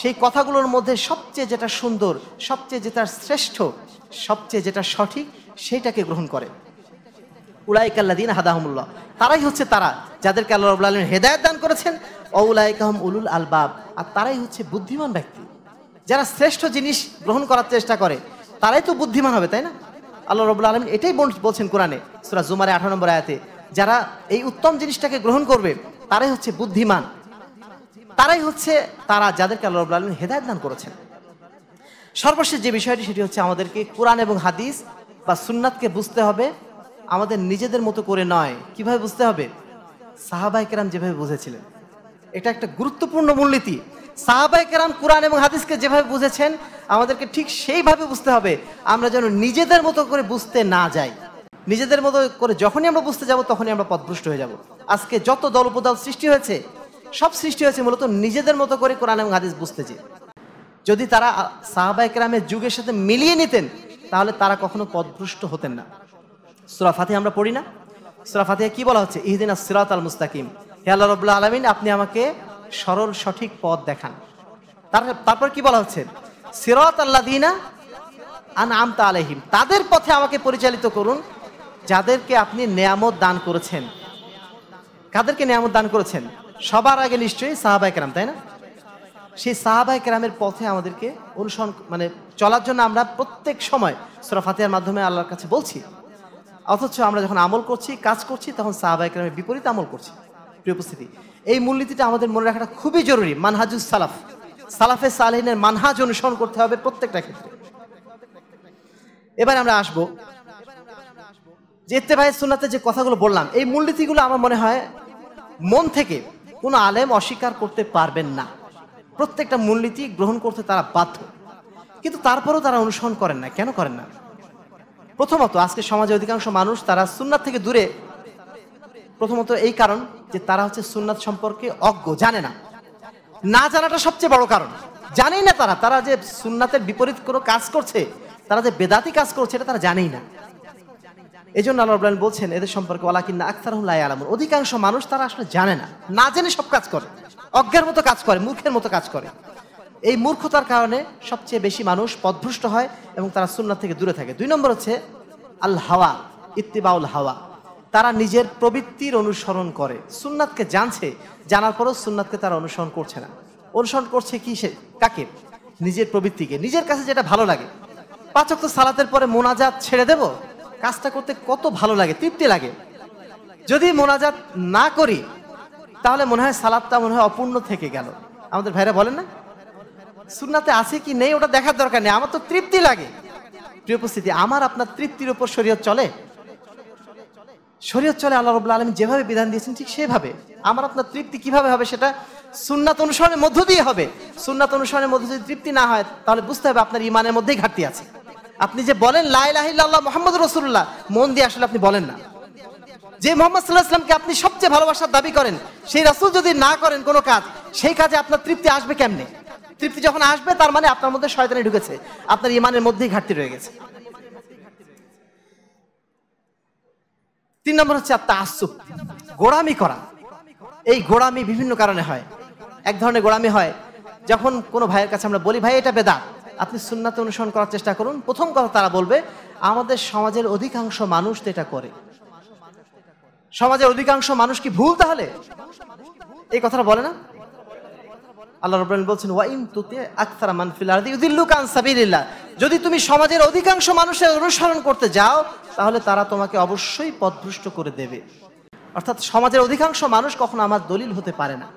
সেই কথাগুলোর মধ্যে সবচেয়ে যেটা সুন্দর সবচেয়ে যেটা শ্রেষ্ঠ সবচেয়ে যেটা সঠিক সেইটাকে গ্রহণ করে উলাইকাল্লাদিন হাদাহমুল্লাহ তারাই হচ্ছে তারা যাদেরকে আল্লাহ রবুল্লা হেদায়ত দান করেছেন অউলাইকাহম উলুল আলবাব আর তারাই হচ্ছে বুদ্ধিমান ব্যক্তি যারা শ্রেষ্ঠ জিনিস গ্রহণ করার চেষ্টা করে তারাই তো বুদ্ধিমান হবে তাই না আল্লাহ রবুল্লা আলমিন এটাই বলছেন কোরআনে সুরা জুমারে আঠারো নম্বর আয়াতে যারা এই উত্তম জিনিসটাকে গ্রহণ করবে তারাই হচ্ছে বুদ্ধিমান তারাই হচ্ছে তারা যাদেরকে আল্লাহ রবুল্লা আলমিন হেদায়ত দান করেছেন সর্বশেষ যে বিষয়টি সেটি হচ্ছে আমাদেরকে কোরআন এবং হাদিস বা সুন্নাতকে বুঝতে হবে আমাদের নিজেদের মতো করে নয় কিভাবে বুঝতে হবে সাহাবাই কেরাম যেভাবে বুঝেছিলেন এটা একটা গুরুত্বপূর্ণ মূলনীতি সাহাবাই কেরাম কোরআন এবং হাদিসকে যেভাবে বুঝেছেন আমাদেরকে ঠিক সেইভাবে বুঝতে হবে আমরা যেন নিজেদের মতো করে বুঝতে না যাই নিজেদের মতো করে যখনই আমরা বুঝতে যাব তখনই আমরা পদভ্রষ্ট হয়ে যাব আজকে যত দল উপদল সৃষ্টি হয়েছে সব সৃষ্টি হয়েছে মূলত নিজেদের মতো করে কোরআন এবং হাদিস বুঝতে যে যদি তারা সাহাবাই কেরামের যুগের সাথে মিলিয়ে নিতেন তাহলে তারা কখনো পদভ্রষ্ট হতেন না ফাতে আমরা পড়ি না ফাতে কি বলা হচ্ছে ইহদিন সিরাত আল মুস্তাকিম হে আল্লাহ রবুল্লা আলমিন আপনি আমাকে সরল সঠিক পথ দেখান তারপর কি বলা হচ্ছে সিরাত আল্লাহ দিনা আন আমতা আলহিম তাদের পথে আমাকে পরিচালিত করুন যাদেরকে আপনি নেয়ামত দান করেছেন কাদেরকে নেয়ামত দান করেছেন সবার আগে নিশ্চয়ই সাহাবাইকেরাম তাই না সেই সাহাবাই কেরামের পথে আমাদেরকে অনুসরণ মানে চলার জন্য আমরা প্রত্যেক সময় সরফাতিয়ার মাধ্যমে আল্লাহর কাছে বলছি অথচ আমরা যখন আমল করছি কাজ করছি তখন সাহাবাই কেরামের বিপরীত আমল করছি প্রিয় উপস্থিতি এই মূলনীতিটা আমাদের মনে রাখাটা খুবই জরুরি মানহাজুল সালাফ সালাফে সালহিনের মানহাজ অনুসরণ করতে হবে প্রত্যেকটা ক্ষেত্রে এবার আমরা আসবো যে ভাই সুন্নাতে যে কথাগুলো বললাম এই মূলনীতিগুলো আমার মনে হয় মন থেকে কোনো আলেম অস্বীকার করতে পারবেন না প্রত্যেকটা মূলনীতি গ্রহণ করতে তারা বাধ্য কিন্তু তারপরেও তারা অনুসরণ করেন না কেন করেন না প্রথমত আজকে সমাজে অধিকাংশ মানুষ তারা সুন্নাত থেকে দূরে প্রথমত এই কারণ যে তারা হচ্ছে সুন্নাত সম্পর্কে অজ্ঞ জানে না না জানাটা সবচেয়ে বড় কারণ জানেই না তারা তারা যে সুন্নাতের বিপরীত কোনো কাজ করছে তারা যে বেদাতি কাজ করছে এটা তারা জানেই না এই জন্য আল্লাহ বলছেন এদের সম্পর্কে ওলাকিন্না আখতারহুল্লাহ আলমন অধিকাংশ মানুষ তারা আসলে জানে না না জেনে সব কাজ করে অজ্ঞের মতো কাজ করে মূর্খের মতো কাজ করে এই মূর্খতার কারণে সবচেয়ে বেশি মানুষ পদভ্রষ্ট হয় এবং তারা সুন্নাত থেকে দূরে থাকে দুই নম্বর হচ্ছে আল হাওয়া ইত্তিবাউল হাওয়া তারা নিজের প্রবৃত্তির অনুসরণ করে সুন্নাতকে জানছে জানার পরও সুন্নাতকে তারা অনুসরণ করছে না অনুসরণ করছে কি সে কাকে নিজের প্রবৃত্তিকে নিজের কাছে যেটা ভালো লাগে পাচক তো সালাতের পরে মোনাজাত ছেড়ে দেব কাজটা করতে কত ভালো লাগে তৃপ্তি লাগে যদি মোনাজাত না করি তাহলে মনে হয় সালাদটা মনে হয় অপূর্ণ থেকে গেল আমাদের ভাইরা বলেন না সুন্নাতে আছে কি নেই ওটা দেখার দরকার নেই আমার তো তৃপ্তি লাগে প্রিয় উপস্থিতি আমার আপনার তৃপ্তির উপর শরীয়ত চলে শরীয়ত চলে আল্লাহ রবুল্লা আলম যেভাবে বিধান দিয়েছেন ঠিক সেভাবে আমার আপনার তৃপ্তি কিভাবে হবে সেটা সুন্নাত অনুসরণের মধ্য দিয়ে হবে সুন্নাত অনুসরণের মধ্যে যদি তৃপ্তি না হয় তাহলে বুঝতে হবে আপনার ইমানের মধ্যেই ঘাটতি আছে আপনি যে বলেন লাইলাহিল্লাহ মোহাম্মদ রসুল্লাহ মন দিয়ে আসলে আপনি বলেন না যে মোহাম্মদ সাল্লাহ আসলামকে আপনি সবচেয়ে ভালোবাসার দাবি করেন সেই রাসুল যদি না করেন কোনো কাজ সেই কাজে আপনার তৃপ্তি আসবে কেমনে তৃপ্তি যখন আসবে তার মানে আপনার মধ্যে শয়তানি ঢুকেছে আপনার ইমানের মধ্যেই ঘাটতি রয়ে গেছে তিন নম্বর হচ্ছে আপনার আসুপ গোড়ামি করা এই গোড়ামি বিভিন্ন কারণে হয় এক ধরনের গোড়ামি হয় যখন কোনো ভাইয়ের কাছে আমরা বলি ভাই এটা বেদা আপনি সুন্নাতে অনুসরণ করার চেষ্টা করুন প্রথম কথা তারা বলবে আমাদের সমাজের অধিকাংশ মানুষ তো এটা করে সমাজের অধিকাংশ মানুষ কি ভুল তাহলে এই কথাটা বলে না আল্লাহ রবীন্দ্র বলছেন ওয়াইম তুতে আখতারা মানফিল আরদি ইউদিল্লুকান সাবিলিল্লাহ যদি তুমি সমাজের অধিকাংশ মানুষের অনুসরণ করতে যাও তাহলে তারা তোমাকে অবশ্যই পথভ্রষ্ট করে দেবে অর্থাৎ সমাজের অধিকাংশ মানুষ কখনো আমার দলিল হতে পারে না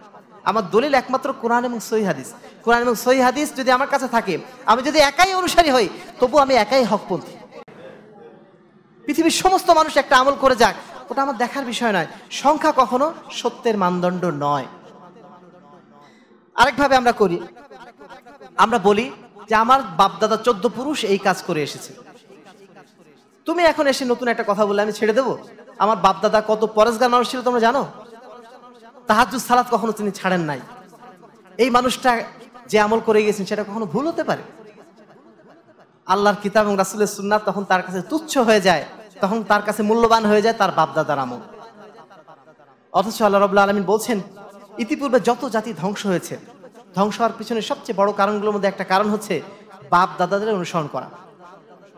আমার দলিল একমাত্র কোরআন এবং সহি হাদিস কোরআন এবং সহি হাদিস যদি আমার কাছে থাকে আমি যদি একাই অনুসারী হই তবু আমি একাই হকপন্থী পৃথিবীর সমস্ত মানুষ একটা আমল করে যাক ওটা আমার দেখার বিষয় নয় সংখ্যা কখনো সত্যের মানদণ্ড নয় আরেকভাবে আমরা করি আমরা বলি যে আমার বাপদাদা চোদ্দ পুরুষ এই কাজ করে এসেছে তুমি এখন এসে নতুন একটা কথা বলে আমি ছেড়ে দেবো আমার বাপদাদা কত পরেশগার মানুষ ছিল তোমরা জানো তাহাজুদ সালাত কখনো তিনি ছাড়েন নাই এই মানুষটা যে আমল করে গেছেন সেটা কখনো ভুল হতে পারে আল্লাহর কিতাব এবং রাসুলের সুন্নাত তখন তার কাছে তুচ্ছ হয়ে যায় তখন তার কাছে মূল্যবান হয়ে যায় তার বাপদাদার আমল অথচ আল্লাহ রবুল্লা আলমিন বলছেন ইতিপূর্বে যত জাতি ধ্বংস হয়েছে ধ্বংস হওয়ার পিছনে সবচেয়ে বড় কারণগুলোর মধ্যে একটা কারণ হচ্ছে বাপ দাদাদের অনুসরণ করা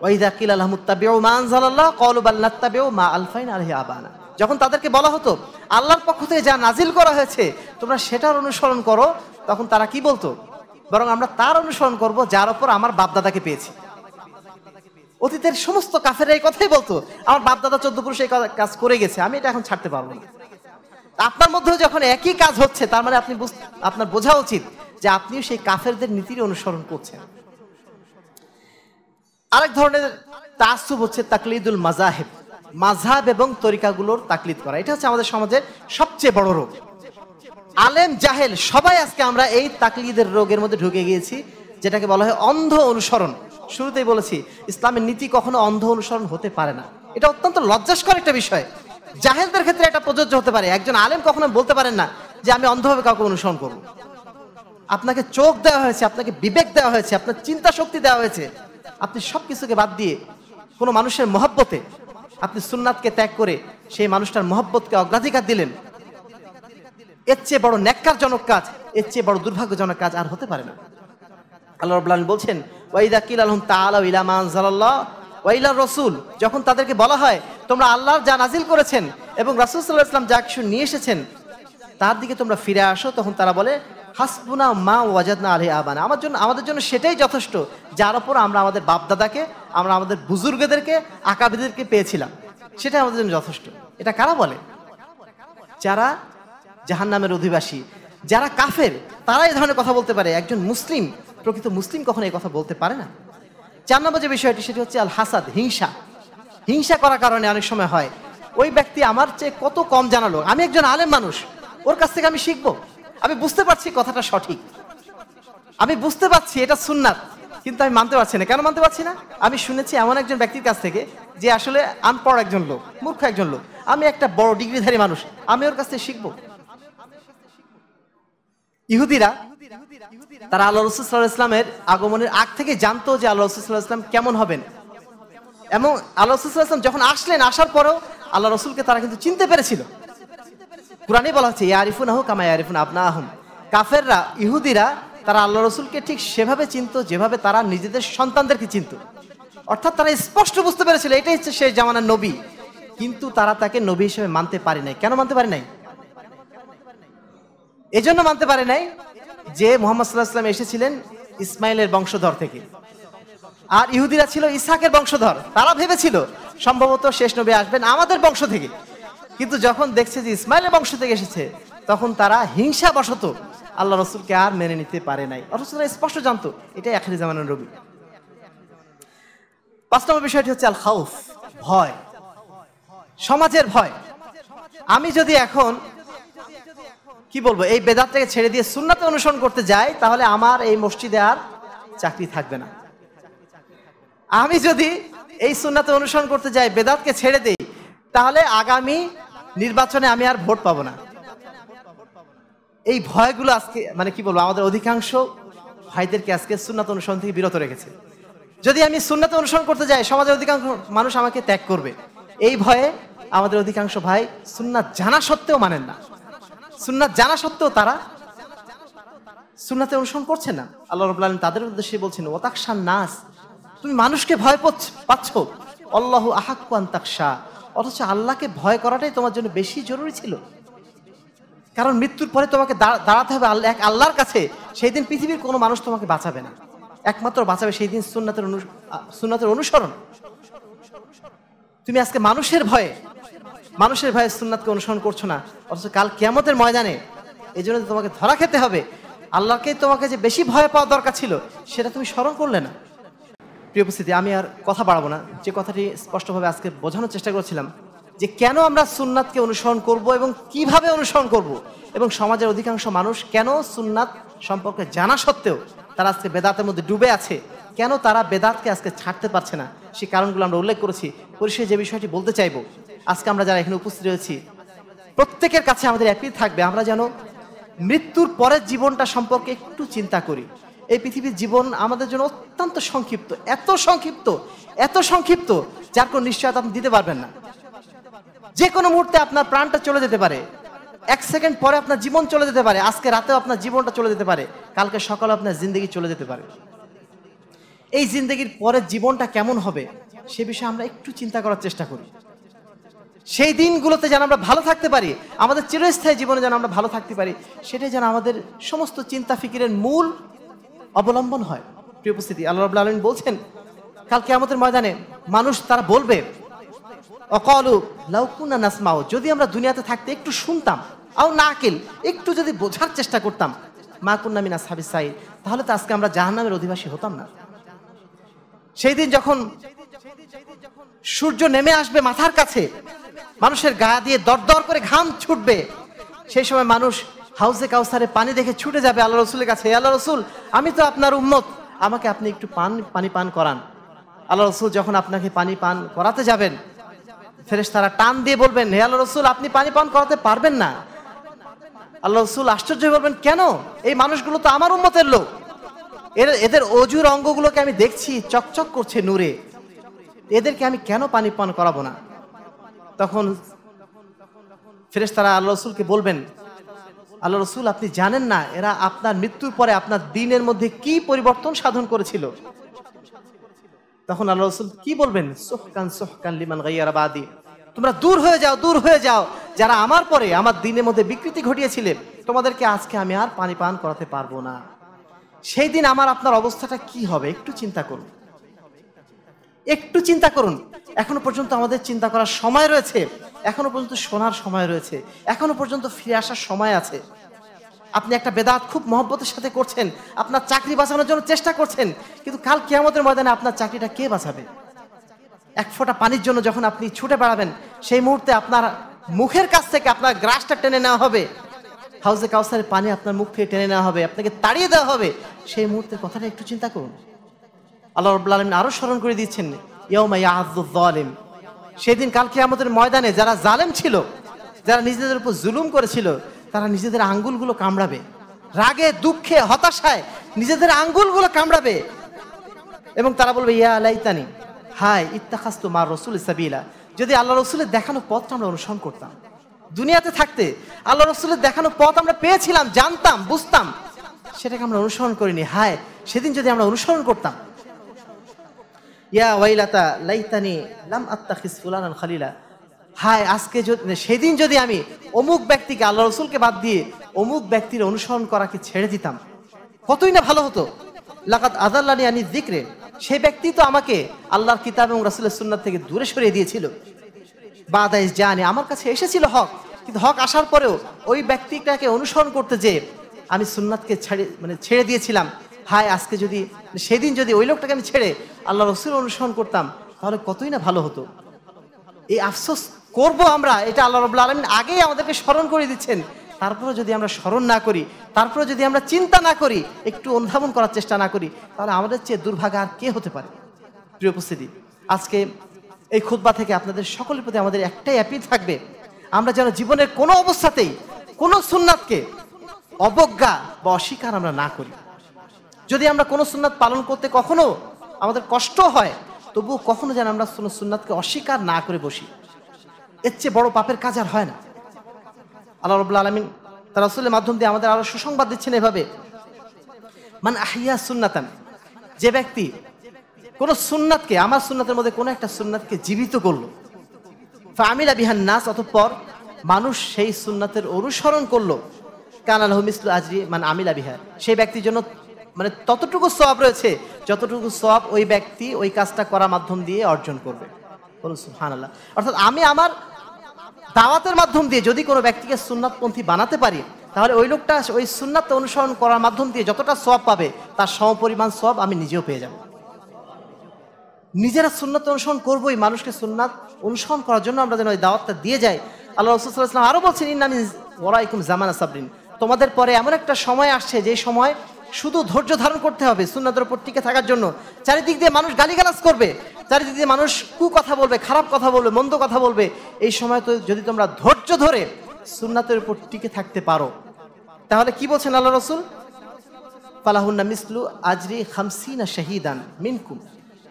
ওয়াইদাকিল আলহামুত্তাবেও মা আনজালাল্লাহ কলব আল্লাহতাবেও মা আলফাইন আলহি আবানা যখন তাদেরকে বলা হতো আল্লাহর পক্ষ থেকে যা নাজিল করা হয়েছে তোমরা সেটার অনুসরণ করো তখন তারা কি বলতো বরং আমরা তার অনুসরণ করব যার ওপর আমার বাপদাদাকে পেয়েছি অতীতের সমস্ত কাফের এই কথাই বলতো আমার বাপদাদা চোদ্দ পুরুষ এই কাজ করে গেছে আমি এটা এখন ছাড়তে পারবো না আপনার মধ্যেও যখন একই কাজ হচ্ছে তার মানে আপনি আপনার বোঝা উচিত যে আপনিও সেই কাফেরদের নীতির অনুসরণ করছেন আরেক ধরনের তাসুব হচ্ছে তাকলিদুল মাজাহেব মাঝহাব এবং তরিকাগুলোর তাকলিদ করা এটা হচ্ছে আমাদের সমাজের সবচেয়ে বড় রোগ আলেম জাহেল সবাই আজকে আমরা এই তাকলিদের রোগের মধ্যে ঢুকে গিয়েছি যেটাকে বলা হয় অন্ধ অনুসরণ শুরুতেই বলেছি ইসলামের নীতি কখনো অন্ধ অনুসরণ হতে পারে না এটা অত্যন্ত লজ্জাস্কর একটা বিষয় জাহেলদের ক্ষেত্রে এটা প্রযোজ্য হতে পারে একজন আলেম কখনো বলতে পারেন না যে আমি অন্ধভাবে কাউকে অনুসরণ করব আপনাকে চোখ দেওয়া হয়েছে আপনাকে বিবেক দেওয়া হয়েছে আপনার চিন্তা শক্তি দেওয়া হয়েছে আপনি সব কিছুকে বাদ দিয়ে কোনো মানুষের মহব্বতে আপনি সুন্নাতকে ত্যাগ করে সেই মানুষটার মহব্বতকে অগ্রাধিকার দিলেন এর চেয়ে বড় ন্যাক্কারজনক কাজ এর চেয়ে বড় দুর্ভাগ্যজনক কাজ আর হতে পারে না আল্লাহ রবলান বলছেন ওয়াইদা কিল আলহম তালা ইলামা ওয়াইলা রসুল যখন তাদেরকে বলা হয় তোমরা আল্লাহর যা নাজিল করেছেন এবং রাসুল সাল্লাহ ইসলাম যা কিছু নিয়ে এসেছেন তার দিকে তোমরা ফিরে আসো তখন তারা বলে হাসবুনা মা ওয়াজাদনা আলহি আবানা আমার জন্য আমাদের জন্য সেটাই যথেষ্ট যার ওপর আমরা আমাদের বাপদাদাকে আমরা আমাদের বুজুর্গদেরকে আকাবিদেরকে পেয়েছিলাম সেটাই আমাদের জন্য যথেষ্ট এটা কারা বলে যারা জাহান্নামের অধিবাসী যারা কাফের তারা এই ধরনের কথা বলতে পারে একজন মুসলিম প্রকৃত মুসলিম কখনো এই কথা বলতে পারে না চার নম্বর যে বিষয়টি সেটি হচ্ছে আল হাসাদ হিংসা হিংসা করার কারণে অনেক সময় হয় ওই ব্যক্তি আমার চেয়ে কত কম জানা লোক আমি একজন আলেম মানুষ ওর কাছ থেকে আমি শিখবো আমি বুঝতে পারছি কথাটা সঠিক আমি বুঝতে পারছি এটা সুন্নাত কিন্তু আমি মানতে পারছি না কেন মানতে পারছি না আমি শুনেছি এমন একজন ব্যক্তির কাছ থেকে যে আসলে আনপড় একজন লোক মূর্খ একজন লোক আমি একটা বড় ডিগ্রিধারী মানুষ আমি ওর কাছ থেকে শিখবো ইহুদিরা তারা আল্লাহ রসুল্লাহ ইসলামের আগমনের আগ থেকে জানতো যে আল্লাহ রসুল্লাহ ইসলাম কেমন হবেন এবং আল্লাহ রসুল্লাহ ইসলাম যখন আসলেন আসার আল্লাহ রসুলকে তারা কিন্তু চিনতে পেরেছিল কোরআনে বলা হচ্ছে ইয়ারিফুন আহ কামা ইয়ারিফুন আপনা আহম কাফেররা ইহুদিরা তারা আল্লাহ রসুলকে ঠিক সেভাবে চিনত যেভাবে তারা নিজেদের সন্তানদেরকে চিনত অর্থাৎ তারা স্পষ্ট বুঝতে পেরেছিল এটাই হচ্ছে সেই জামানার নবী কিন্তু তারা তাকে নবী হিসেবে মানতে পারে নাই কেন মানতে পারে নাই এজন্য মানতে পারে নাই যে মোহাম্মদ সাল্লাহাম এসেছিলেন ইসমাইলের বংশধর থেকে আর ইহুদিরা ছিল ইসাকের বংশধর তারা ভেবেছিল সম্ভবত শেষ নবী আসবেন আমাদের বংশ থেকে কিন্তু যখন দেখছে যে ইসমাইলের বংশ থেকে এসেছে তখন তারা হিংসা বশত আল্লাহ রসুলকে আর মেনে নিতে পারে নাই অথচ তারা স্পষ্ট জানতো এটাই আখেরি জামানের রবি পাঁচ নম্বর বিষয়টি হচ্ছে আল খাউফ ভয় সমাজের ভয় আমি যদি এখন কি বলবো এই বেদাতটাকে ছেড়ে দিয়ে সুন্নাতে অনুসরণ করতে যাই তাহলে আমার এই মসজিদে আর চাকরি থাকবে না আমি যদি এই সুন্নাতে অনুসরণ করতে যাই বেদাতকে ছেড়ে দেই তাহলে আগামী নির্বাচনে আমি আর ভোট পাবো না এই ভয়গুলো আজকে মানে কি বলবো আমাদের অধিকাংশ ভাইদেরকে আজকে সুন্নাত অনুসরণ থেকে বিরত রেখেছে যদি আমি সুন্নাতে অনুসরণ করতে যাই সমাজের অধিকাংশ মানুষ আমাকে ত্যাগ করবে এই ভয়ে আমাদের অধিকাংশ ভাই সুন্নাত জানা সত্ত্বেও মানেন না সুন্নাত জানা সত্ত্বেও তারা সুন্নাতে অনুসরণ করছে না আল্লাহ রব আলম তাদের উদ্দেশ্যে বলছেন ওতাকশান নাস তুমি মানুষকে ভয় পাচ্ছ পাচ্ছ আল্লাহ আহাকুয়ান তাকশা অথচ আল্লাহকে ভয় করাটাই তোমার জন্য বেশি জরুরি ছিল কারণ মৃত্যুর পরে তোমাকে দাঁড়াতে হবে আল্লাহ এক আল্লাহর কাছে সেই দিন পৃথিবীর কোনো মানুষ তোমাকে বাঁচাবে না একমাত্র বাঁচাবে সেই দিন সুন্নাতের সুন্নাতের অনুসরণ তুমি আজকে মানুষের ভয়ে মানুষের ভাই সুন্নাতকে অনুসরণ করছো না অথচ কাল কেমতের ময়দানে এই জন্য তোমাকে ধরা খেতে হবে আল্লাহকেই তোমাকে যে বেশি ভয় পাওয়া দরকার ছিল সেটা তুমি স্মরণ করলে না প্রিয় উপস্থিতি আমি আর কথা বাড়াবো না যে কথাটি স্পষ্টভাবে আজকে বোঝানোর চেষ্টা করেছিলাম যে কেন আমরা সুন্নাতকে অনুসরণ করব এবং কিভাবে অনুসরণ করব এবং সমাজের অধিকাংশ মানুষ কেন সুন্নাত সম্পর্কে জানা সত্ত্বেও তারা আজকে বেদাতের মধ্যে ডুবে আছে কেন তারা বেদাতকে আজকে ছাড়তে পারছে না সেই কারণগুলো আমরা উল্লেখ করেছি পরিশেষে যে বিষয়টি বলতে চাইবো আজকে আমরা যারা এখানে উপস্থিত রয়েছি প্রত্যেকের কাছে আমাদের অ্যাপিল থাকবে আমরা যেন মৃত্যুর পরের জীবনটা সম্পর্কে একটু চিন্তা করি এই পৃথিবীর জীবন আমাদের জন্য অত্যন্ত সংক্ষিপ্ত এত সংক্ষিপ্ত এত সংক্ষিপ্ত যার কোনো নিশ্চয়তা আপনি দিতে পারবেন না যে কোনো মুহূর্তে আপনার প্রাণটা চলে যেতে পারে এক সেকেন্ড পরে আপনার জীবন চলে যেতে পারে আজকে রাতেও আপনার জীবনটা চলে যেতে পারে কালকে সকালে আপনার জিন্দগি চলে যেতে পারে এই জিন্দগির পরের জীবনটা কেমন হবে সে বিষয়ে আমরা একটু চিন্তা করার চেষ্টা করি সেই দিনগুলোতে যেন আমরা ভালো থাকতে পারি আমাদের চিরস্থায়ী জীবনে যেন আমরা ভালো থাকতে পারি সেটাই যেন আমাদের সমস্ত চিন্তা ফিকিরের মূল অবলম্বন হয় প্রিয় উপস্থিতি আল্লাহ রবুল্লা আলমিন বলছেন কালকে আমাদের ময়দানে মানুষ তারা বলবে অকলু লাউকুনা নাসমাও যদি আমরা দুনিয়াতে থাকতে একটু শুনতাম আও না আকেল একটু যদি বোঝার চেষ্টা করতাম মা কুন্নামিনা সাবি সাই তাহলে তো আজকে আমরা জাহান্নামের অধিবাসী হতাম না সেই দিন যখন সূর্য নেমে আসবে মাথার কাছে মানুষের গা দিয়ে দর দর করে ঘাম ছুটবে সেই সময় মানুষ হাউসে কাউসারে পানি দেখে ছুটে যাবে আল্লাহ রসুলের কাছে আল্লাহ রসুল আমি তো আপনার উম্মত আমাকে আপনি একটু পান পানি পান করান আল্লাহ রসুল যখন আপনাকে পানি পান করাতে যাবেন ফেরেস তারা টান দিয়ে বলবেন হে আল্লাহ রসুল আপনি পানি পান করাতে পারবেন না আল্লাহ রসুল আশ্চর্য বলবেন কেন এই মানুষগুলো তো আমার উন্মতের লোক এর এদের অজুর অঙ্গগুলোকে আমি দেখছি চকচক করছে নূরে এদেরকে আমি কেন পানি পান করাবো না তখন ফেরেস তারা আল্লাহ রসুলকে বলবেন আল্লাহ রসুল আপনি জানেন না এরা আপনার মৃত্যুর পরে আপনার দিনের মধ্যে কি পরিবর্তন সাধন করেছিল তখন আল্লাহ রসুল কি বলবেন সোহকান সোহকান লিমান গাইয়ারা বাদি তোমরা দূর হয়ে যাও দূর হয়ে যাও যারা আমার পরে আমার দিনের মধ্যে বিকৃতি ঘটিয়েছিলেন তোমাদেরকে আজকে আমি আর পানি পান করাতে পারবো না সেই দিন আমার আপনার অবস্থাটা কি হবে একটু চিন্তা করুন একটু চিন্তা করুন এখনো পর্যন্ত আমাদের চিন্তা করার সময় রয়েছে এখনো পর্যন্ত শোনার সময় রয়েছে এখনো পর্যন্ত ফিরে আসার সময় আছে আপনি একটা বেদাত খুব মহব্বতের সাথে করছেন আপনার চাকরি বাঁচানোর জন্য চেষ্টা করছেন কিন্তু কাল কেয়ামতের ময়দানে আপনার চাকরিটা কে বাঁচাবে এক ফোঁটা পানির জন্য যখন আপনি ছুটে বেড়াবেন সেই মুহূর্তে আপনার মুখের কাছ থেকে আপনার গ্রাসটা টেনে নেওয়া হবে হাউসে কাউসারের পানি আপনার মুখ থেকে টেনে নেওয়া হবে আপনাকে তাড়িয়ে দেওয়া হবে সেই মুহূর্তের কথাটা একটু চিন্তা করুন আল্লাহ রব আলমিন আরও স্মরণ করে দিচ্ছেন ইয়মা সেদিন কালকে আমাদের ময়দানে যারা জালেম ছিল যারা নিজেদের উপর জুলুম করেছিল তারা নিজেদের আঙ্গুলগুলো কামড়াবে রাগে দুঃখে হতাশায় নিজেদের আঙ্গুলগুলো কামড়াবে এবং তারা বলবে ইয়া আলাইতানি হাই ইত্তাখাস্ত মার রসুল ইসাবিলা যদি আল্লাহ রসুলের দেখানো পথটা আমরা অনুসরণ করতাম দুনিয়াতে থাকতে আল্লাহ রসুলের দেখানো পথ আমরা পেয়েছিলাম জানতাম বুঝতাম সেটাকে আমরা অনুসরণ করিনি হায় সেদিন যদি আমরা অনুসরণ করতাম ইয়া ওয়াইলাতা লাইতানি লাম আত্তাখিস ফুলানান খালিলা হায় আজকে মানে সেদিন যদি আমি অমুক ব্যক্তিকে আল্লাহ রসুলকে বাদ দিয়ে অমুক ব্যক্তির অনুসরণ করাকে ছেড়ে দিতাম কতই না ভালো হতো লাকাত আজাল্লানি আনি দিকরে সে ব্যক্তি তো আমাকে আল্লাহর কিতাব এবং রাসুলের সুন্নার থেকে দূরে সরিয়ে দিয়েছিল বাদাইস জানি আমার কাছে এসেছিল হক কিন্তু হক আসার পরেও ওই ব্যক্তিটাকে অনুসরণ করতে যে আমি সুন্নাতকে ছেড়ে মানে ছেড়ে দিয়েছিলাম হায় আজকে যদি সেদিন যদি ওই লোকটাকে আমি ছেড়ে আল্লাহ রসুল অনুসরণ করতাম তাহলে কতই না ভালো হতো এই আফসোস করব আমরা এটা আল্লাহ রবুল্লা আলমিন আগেই আমাদেরকে স্মরণ করে দিচ্ছেন তারপরে যদি আমরা স্মরণ না করি তারপরে যদি আমরা চিন্তা না করি একটু অনুধাবন করার চেষ্টা না করি তাহলে আমাদের চেয়ে দুর্ভাগ্য আর কে হতে পারে প্রিয় উপস্থিতি আজকে এই খুদ্া থেকে আপনাদের সকলের প্রতি আমাদের একটাই অ্যাপিল থাকবে আমরা যেন জীবনের কোনো অবস্থাতেই কোনো সুন্নাতকে অবজ্ঞা বা অস্বীকার আমরা না করি যদি আমরা কোনো সুন্নাত পালন করতে কখনো আমাদের কষ্ট হয় তবু কখনো যেন আমরা কোনো সুন্নাতকে অস্বীকার না করে বসি এর চেয়ে বড় পাপের কাজ আর হয় না আল্লাহ রবুল্লা আলমিন তার আসলে মাধ্যম দিয়ে আমাদের আরো সুসংবাদ দিচ্ছেন এভাবে মানে আহিয়া সুন্নাতান যে ব্যক্তি কোন সুন্নাতকে আমার সুন্নাতের মধ্যে কোনো একটা সুন্নাতকে জীবিত করলো ফামিলা বিহান নাস অতঃপর মানুষ সেই সুন্নাতের অনুসরণ করলো কানাল হমিসলু আজরি মানে আমিলা বিহার সেই ব্যক্তির জন্য মানে ততটুকু সব রয়েছে যতটুকু সব ওই ব্যক্তি ওই কাজটা করার মাধ্যম দিয়ে অর্জন করবে হান আল্লাহ অর্থাৎ আমি আমার দাওয়াতের মাধ্যম দিয়ে যদি কোনো ব্যক্তিকে সুন্নাতপন্থী বানাতে পারি তাহলে ওই লোকটা ওই সুন্নাত অনুসরণ করার মাধ্যম দিয়ে যতটা সব পাবে তার সমপরিমাণ সব আমি নিজেও পেয়ে যাব নিজেরা সুন্নাত অনুসরণ করবোই মানুষকে সুন্নাত অনুসরণ করার জন্য আমরা যেন ওই দাওয়াতটা দিয়ে যাই আল্লাহ রসুলাম আরও বলছেন ইন্নামি ওরাইকুম জামানা সাবরিন তোমাদের পরে এমন একটা সময় আসছে যে সময় শুধু ধৈর্য ধারণ করতে হবে সুন্নাতের উপর টিকে থাকার জন্য চারিদিক দিয়ে মানুষ গালিগালাজ করবে চারিদিক দিয়ে মানুষ কু কথা বলবে খারাপ কথা বলবে মন্দ কথা বলবে এই সময় তো যদি তোমরা ধৈর্য ধরে সুন্নাতের উপর টিকে থাকতে পারো তাহলে কি বলছেন আল্লাহ রসুল পালাহুন্না মিসলু আজরি খামসিনা শাহিদান মিনকুম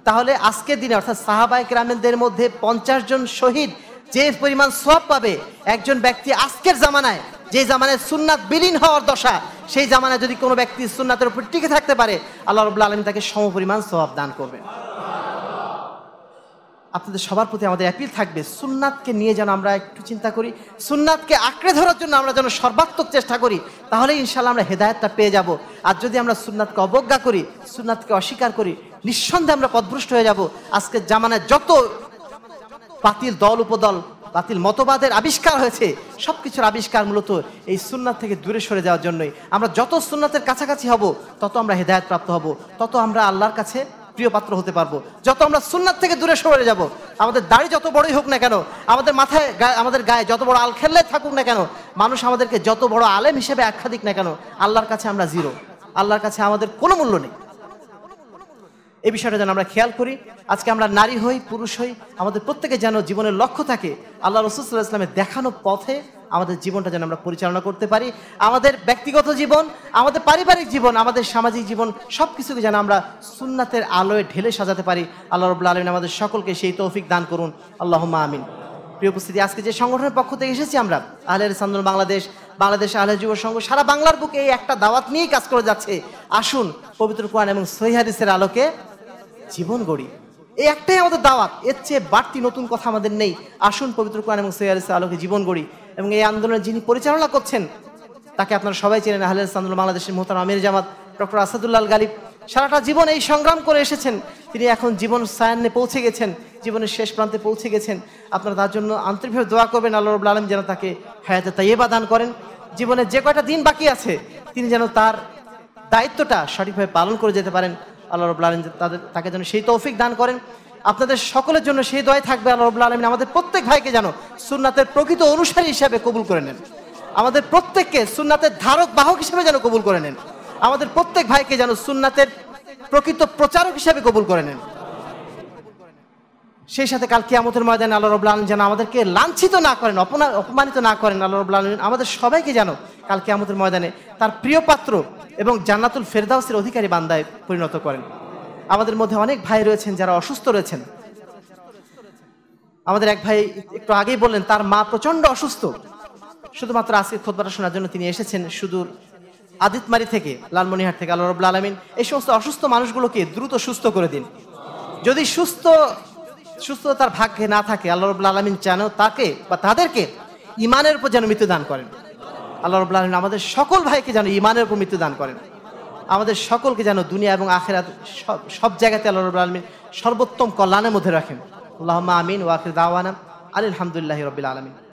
তাহলে আজকের দিনে অর্থাৎ সাহাবায় গ্রামেদের মধ্যে পঞ্চাশ জন শহীদ যে পরিমাণ সব পাবে একজন ব্যক্তি আজকের জামানায় যে জামানায় সুন্নাত বিলীন হওয়ার দশা সেই জামানায় যদি কোনো ব্যক্তি সুন্নাতের উপর টিকে থাকতে পারে আল্লাহ রবুল্লা আলম তাকে সমপরিমাণ স্বভাব দান করবেন আপনাদের সবার প্রতি আমাদের অ্যাপিল থাকবে সুন্নাতকে নিয়ে যেন আমরা একটু চিন্তা করি সুন্নাতকে আঁকড়ে ধরার জন্য আমরা যেন সর্বাত্মক চেষ্টা করি তাহলে ইনশাল্লাহ আমরা হেদায়তটা পেয়ে যাব আর যদি আমরা সুন্নাতকে অবজ্ঞা করি সুন্নাতকে অস্বীকার করি নিঃসন্দেহে আমরা পদভ্রষ্ট হয়ে যাব আজকের জামানায় যত বাতিল দল উপদল বাতিল মতবাদের আবিষ্কার হয়েছে সব কিছুর আবিষ্কার মূলত এই সুন্নাত থেকে দূরে সরে যাওয়ার জন্যই আমরা যত সুন্নাতের কাছাকাছি হব তত আমরা হেদায়তপ্রাপ্ত হব তত আমরা আল্লাহর কাছে প্রিয় পাত্র হতে পারবো যত আমরা সুন্নাত থেকে দূরে সরে যাব আমাদের দাড়ি যত বড়ই হোক না কেন আমাদের মাথায় আমাদের গায়ে যত বড় আল খেললে থাকুক না কেন মানুষ আমাদেরকে যত বড় আলেম হিসেবে আখ্যা দিক না কেন আল্লাহর কাছে আমরা জিরো আল্লাহর কাছে আমাদের কোনো মূল্য নেই এই বিষয়টা যেন আমরা খেয়াল করি আজকে আমরা নারী হই পুরুষ হই আমাদের প্রত্যেকে যেন জীবনের লক্ষ্য থাকে আল্লাহ রসুল্লাহ ইসলামের দেখানো পথে আমাদের জীবনটা যেন আমরা পরিচালনা করতে পারি আমাদের ব্যক্তিগত জীবন আমাদের পারিবারিক জীবন আমাদের সামাজিক জীবন সব কিছুকে যেন আমরা সুন্নাতের আলোয় ঢেলে সাজাতে পারি আল্লাহ রবুল্লা আলমিন আমাদের সকলকে সেই তৌফিক দান করুন আল্লাহ আমিন প্রিয় উপস্থিতি আজকে যে সংগঠনের পক্ষ থেকে এসেছি আমরা আহলের সান্দন বাংলাদেশ বাংলাদেশ আহলে যুব সংঘ সারা বাংলার বুকে এই একটা দাওয়াত নিয়েই কাজ করে যাচ্ছে আসুন পবিত্র কোরআন এবং সহিহাদিসের আলোকে জীবন গড়ি এই একটাই আমাদের দাওয়াত এর চেয়ে বাড়তি নতুন কথা আমাদের নেই আসুন পবিত্র কোরআন এবং সৈয়ালিসের আলোকে জীবন গড়ি এবং এই আন্দোলনের যিনি পরিচালনা করছেন তাকে আপনারা সবাই চেনেন আহলে আন্দোলন বাংলাদেশের মোহতার আমির জামাত ডক্টর আসাদুল্লাহ গালিব সারাটা জীবন এই সংগ্রাম করে এসেছেন তিনি এখন জীবন সায়ান্নে পৌঁছে গেছেন জীবনের শেষ প্রান্তে পৌঁছে গেছেন আপনারা তার জন্য আন্তরিকভাবে দোয়া করবেন আল্লাহ রবুল আলম যেন তাকে হায়াতে তাইয়েবা দান করেন জীবনের যে কয়টা দিন বাকি আছে তিনি যেন তার দায়িত্বটা সঠিকভাবে পালন করে যেতে পারেন আল্লাহ রবুল্লা আলম তাদের তাকে যেন সেই তৌফিক দান করেন আপনাদের সকলের জন্য সেই দয় থাকবে আল্লাহ রবুল্লা আলমিন আমাদের প্রত্যেক ভাইকে যেন সুন্নাতের প্রকৃত অনুসারী হিসাবে কবুল করে নেন আমাদের প্রত্যেককে সুন্নাতের ধারক বাহক হিসেবে যেন কবুল করে নেন আমাদের প্রত্যেক ভাইকে যেন সুন্নাতের প্রকৃত প্রচারক হিসাবে কবুল করে নেন সেই সাথে কালকে আমাদের ময়দানে আল্লাহ রব্লা আলম যেন আমাদেরকে লাঞ্ছিত না করেন অপমানিত না করেন আল্লাহ রব্লা আলমিন আমাদের সবাইকে যেন কালকে আমাদের ময়দানে তার প্রিয় পাত্র এবং জান্নাতুল ফেরদাউসের অধিকারী বান্দায় পরিণত করেন আমাদের মধ্যে অনেক ভাই রয়েছেন যারা অসুস্থ রয়েছেন আমাদের এক ভাই একটু আগেই বললেন তার মা প্রচন্ড অসুস্থ শুধুমাত্র আজকে খোদবাটা শোনার জন্য তিনি এসেছেন সুদূর আদিতমারি থেকে লালমনিহাট থেকে আল্লাহ রবুল্লা আলমিন এই সমস্ত অসুস্থ মানুষগুলোকে দ্রুত সুস্থ করে দিন যদি সুস্থ সুস্থতার তার ভাগ্যে না থাকে আল্লাহ রবুল্লা আলমিন যেন তাকে বা তাদেরকে ইমানের উপর যেন মৃত্যুদান করেন আল্লাহ রবুল্লা আলমিন আমাদের সকল ভাইকে যেন ইমানের উপর মৃত্যুদান করেন আমাদের সকলকে যেন দুনিয়া এবং আখেরাত সব সব জায়গাতে আল্লাহ রবুল্লা আলমিন সর্বোত্তম কল্যাণের মধ্যে রাখেন আল্লাহ আমিন ওয়াকির দাওয়ানা আলহামদুলিল্লাহ রবিল আলমিন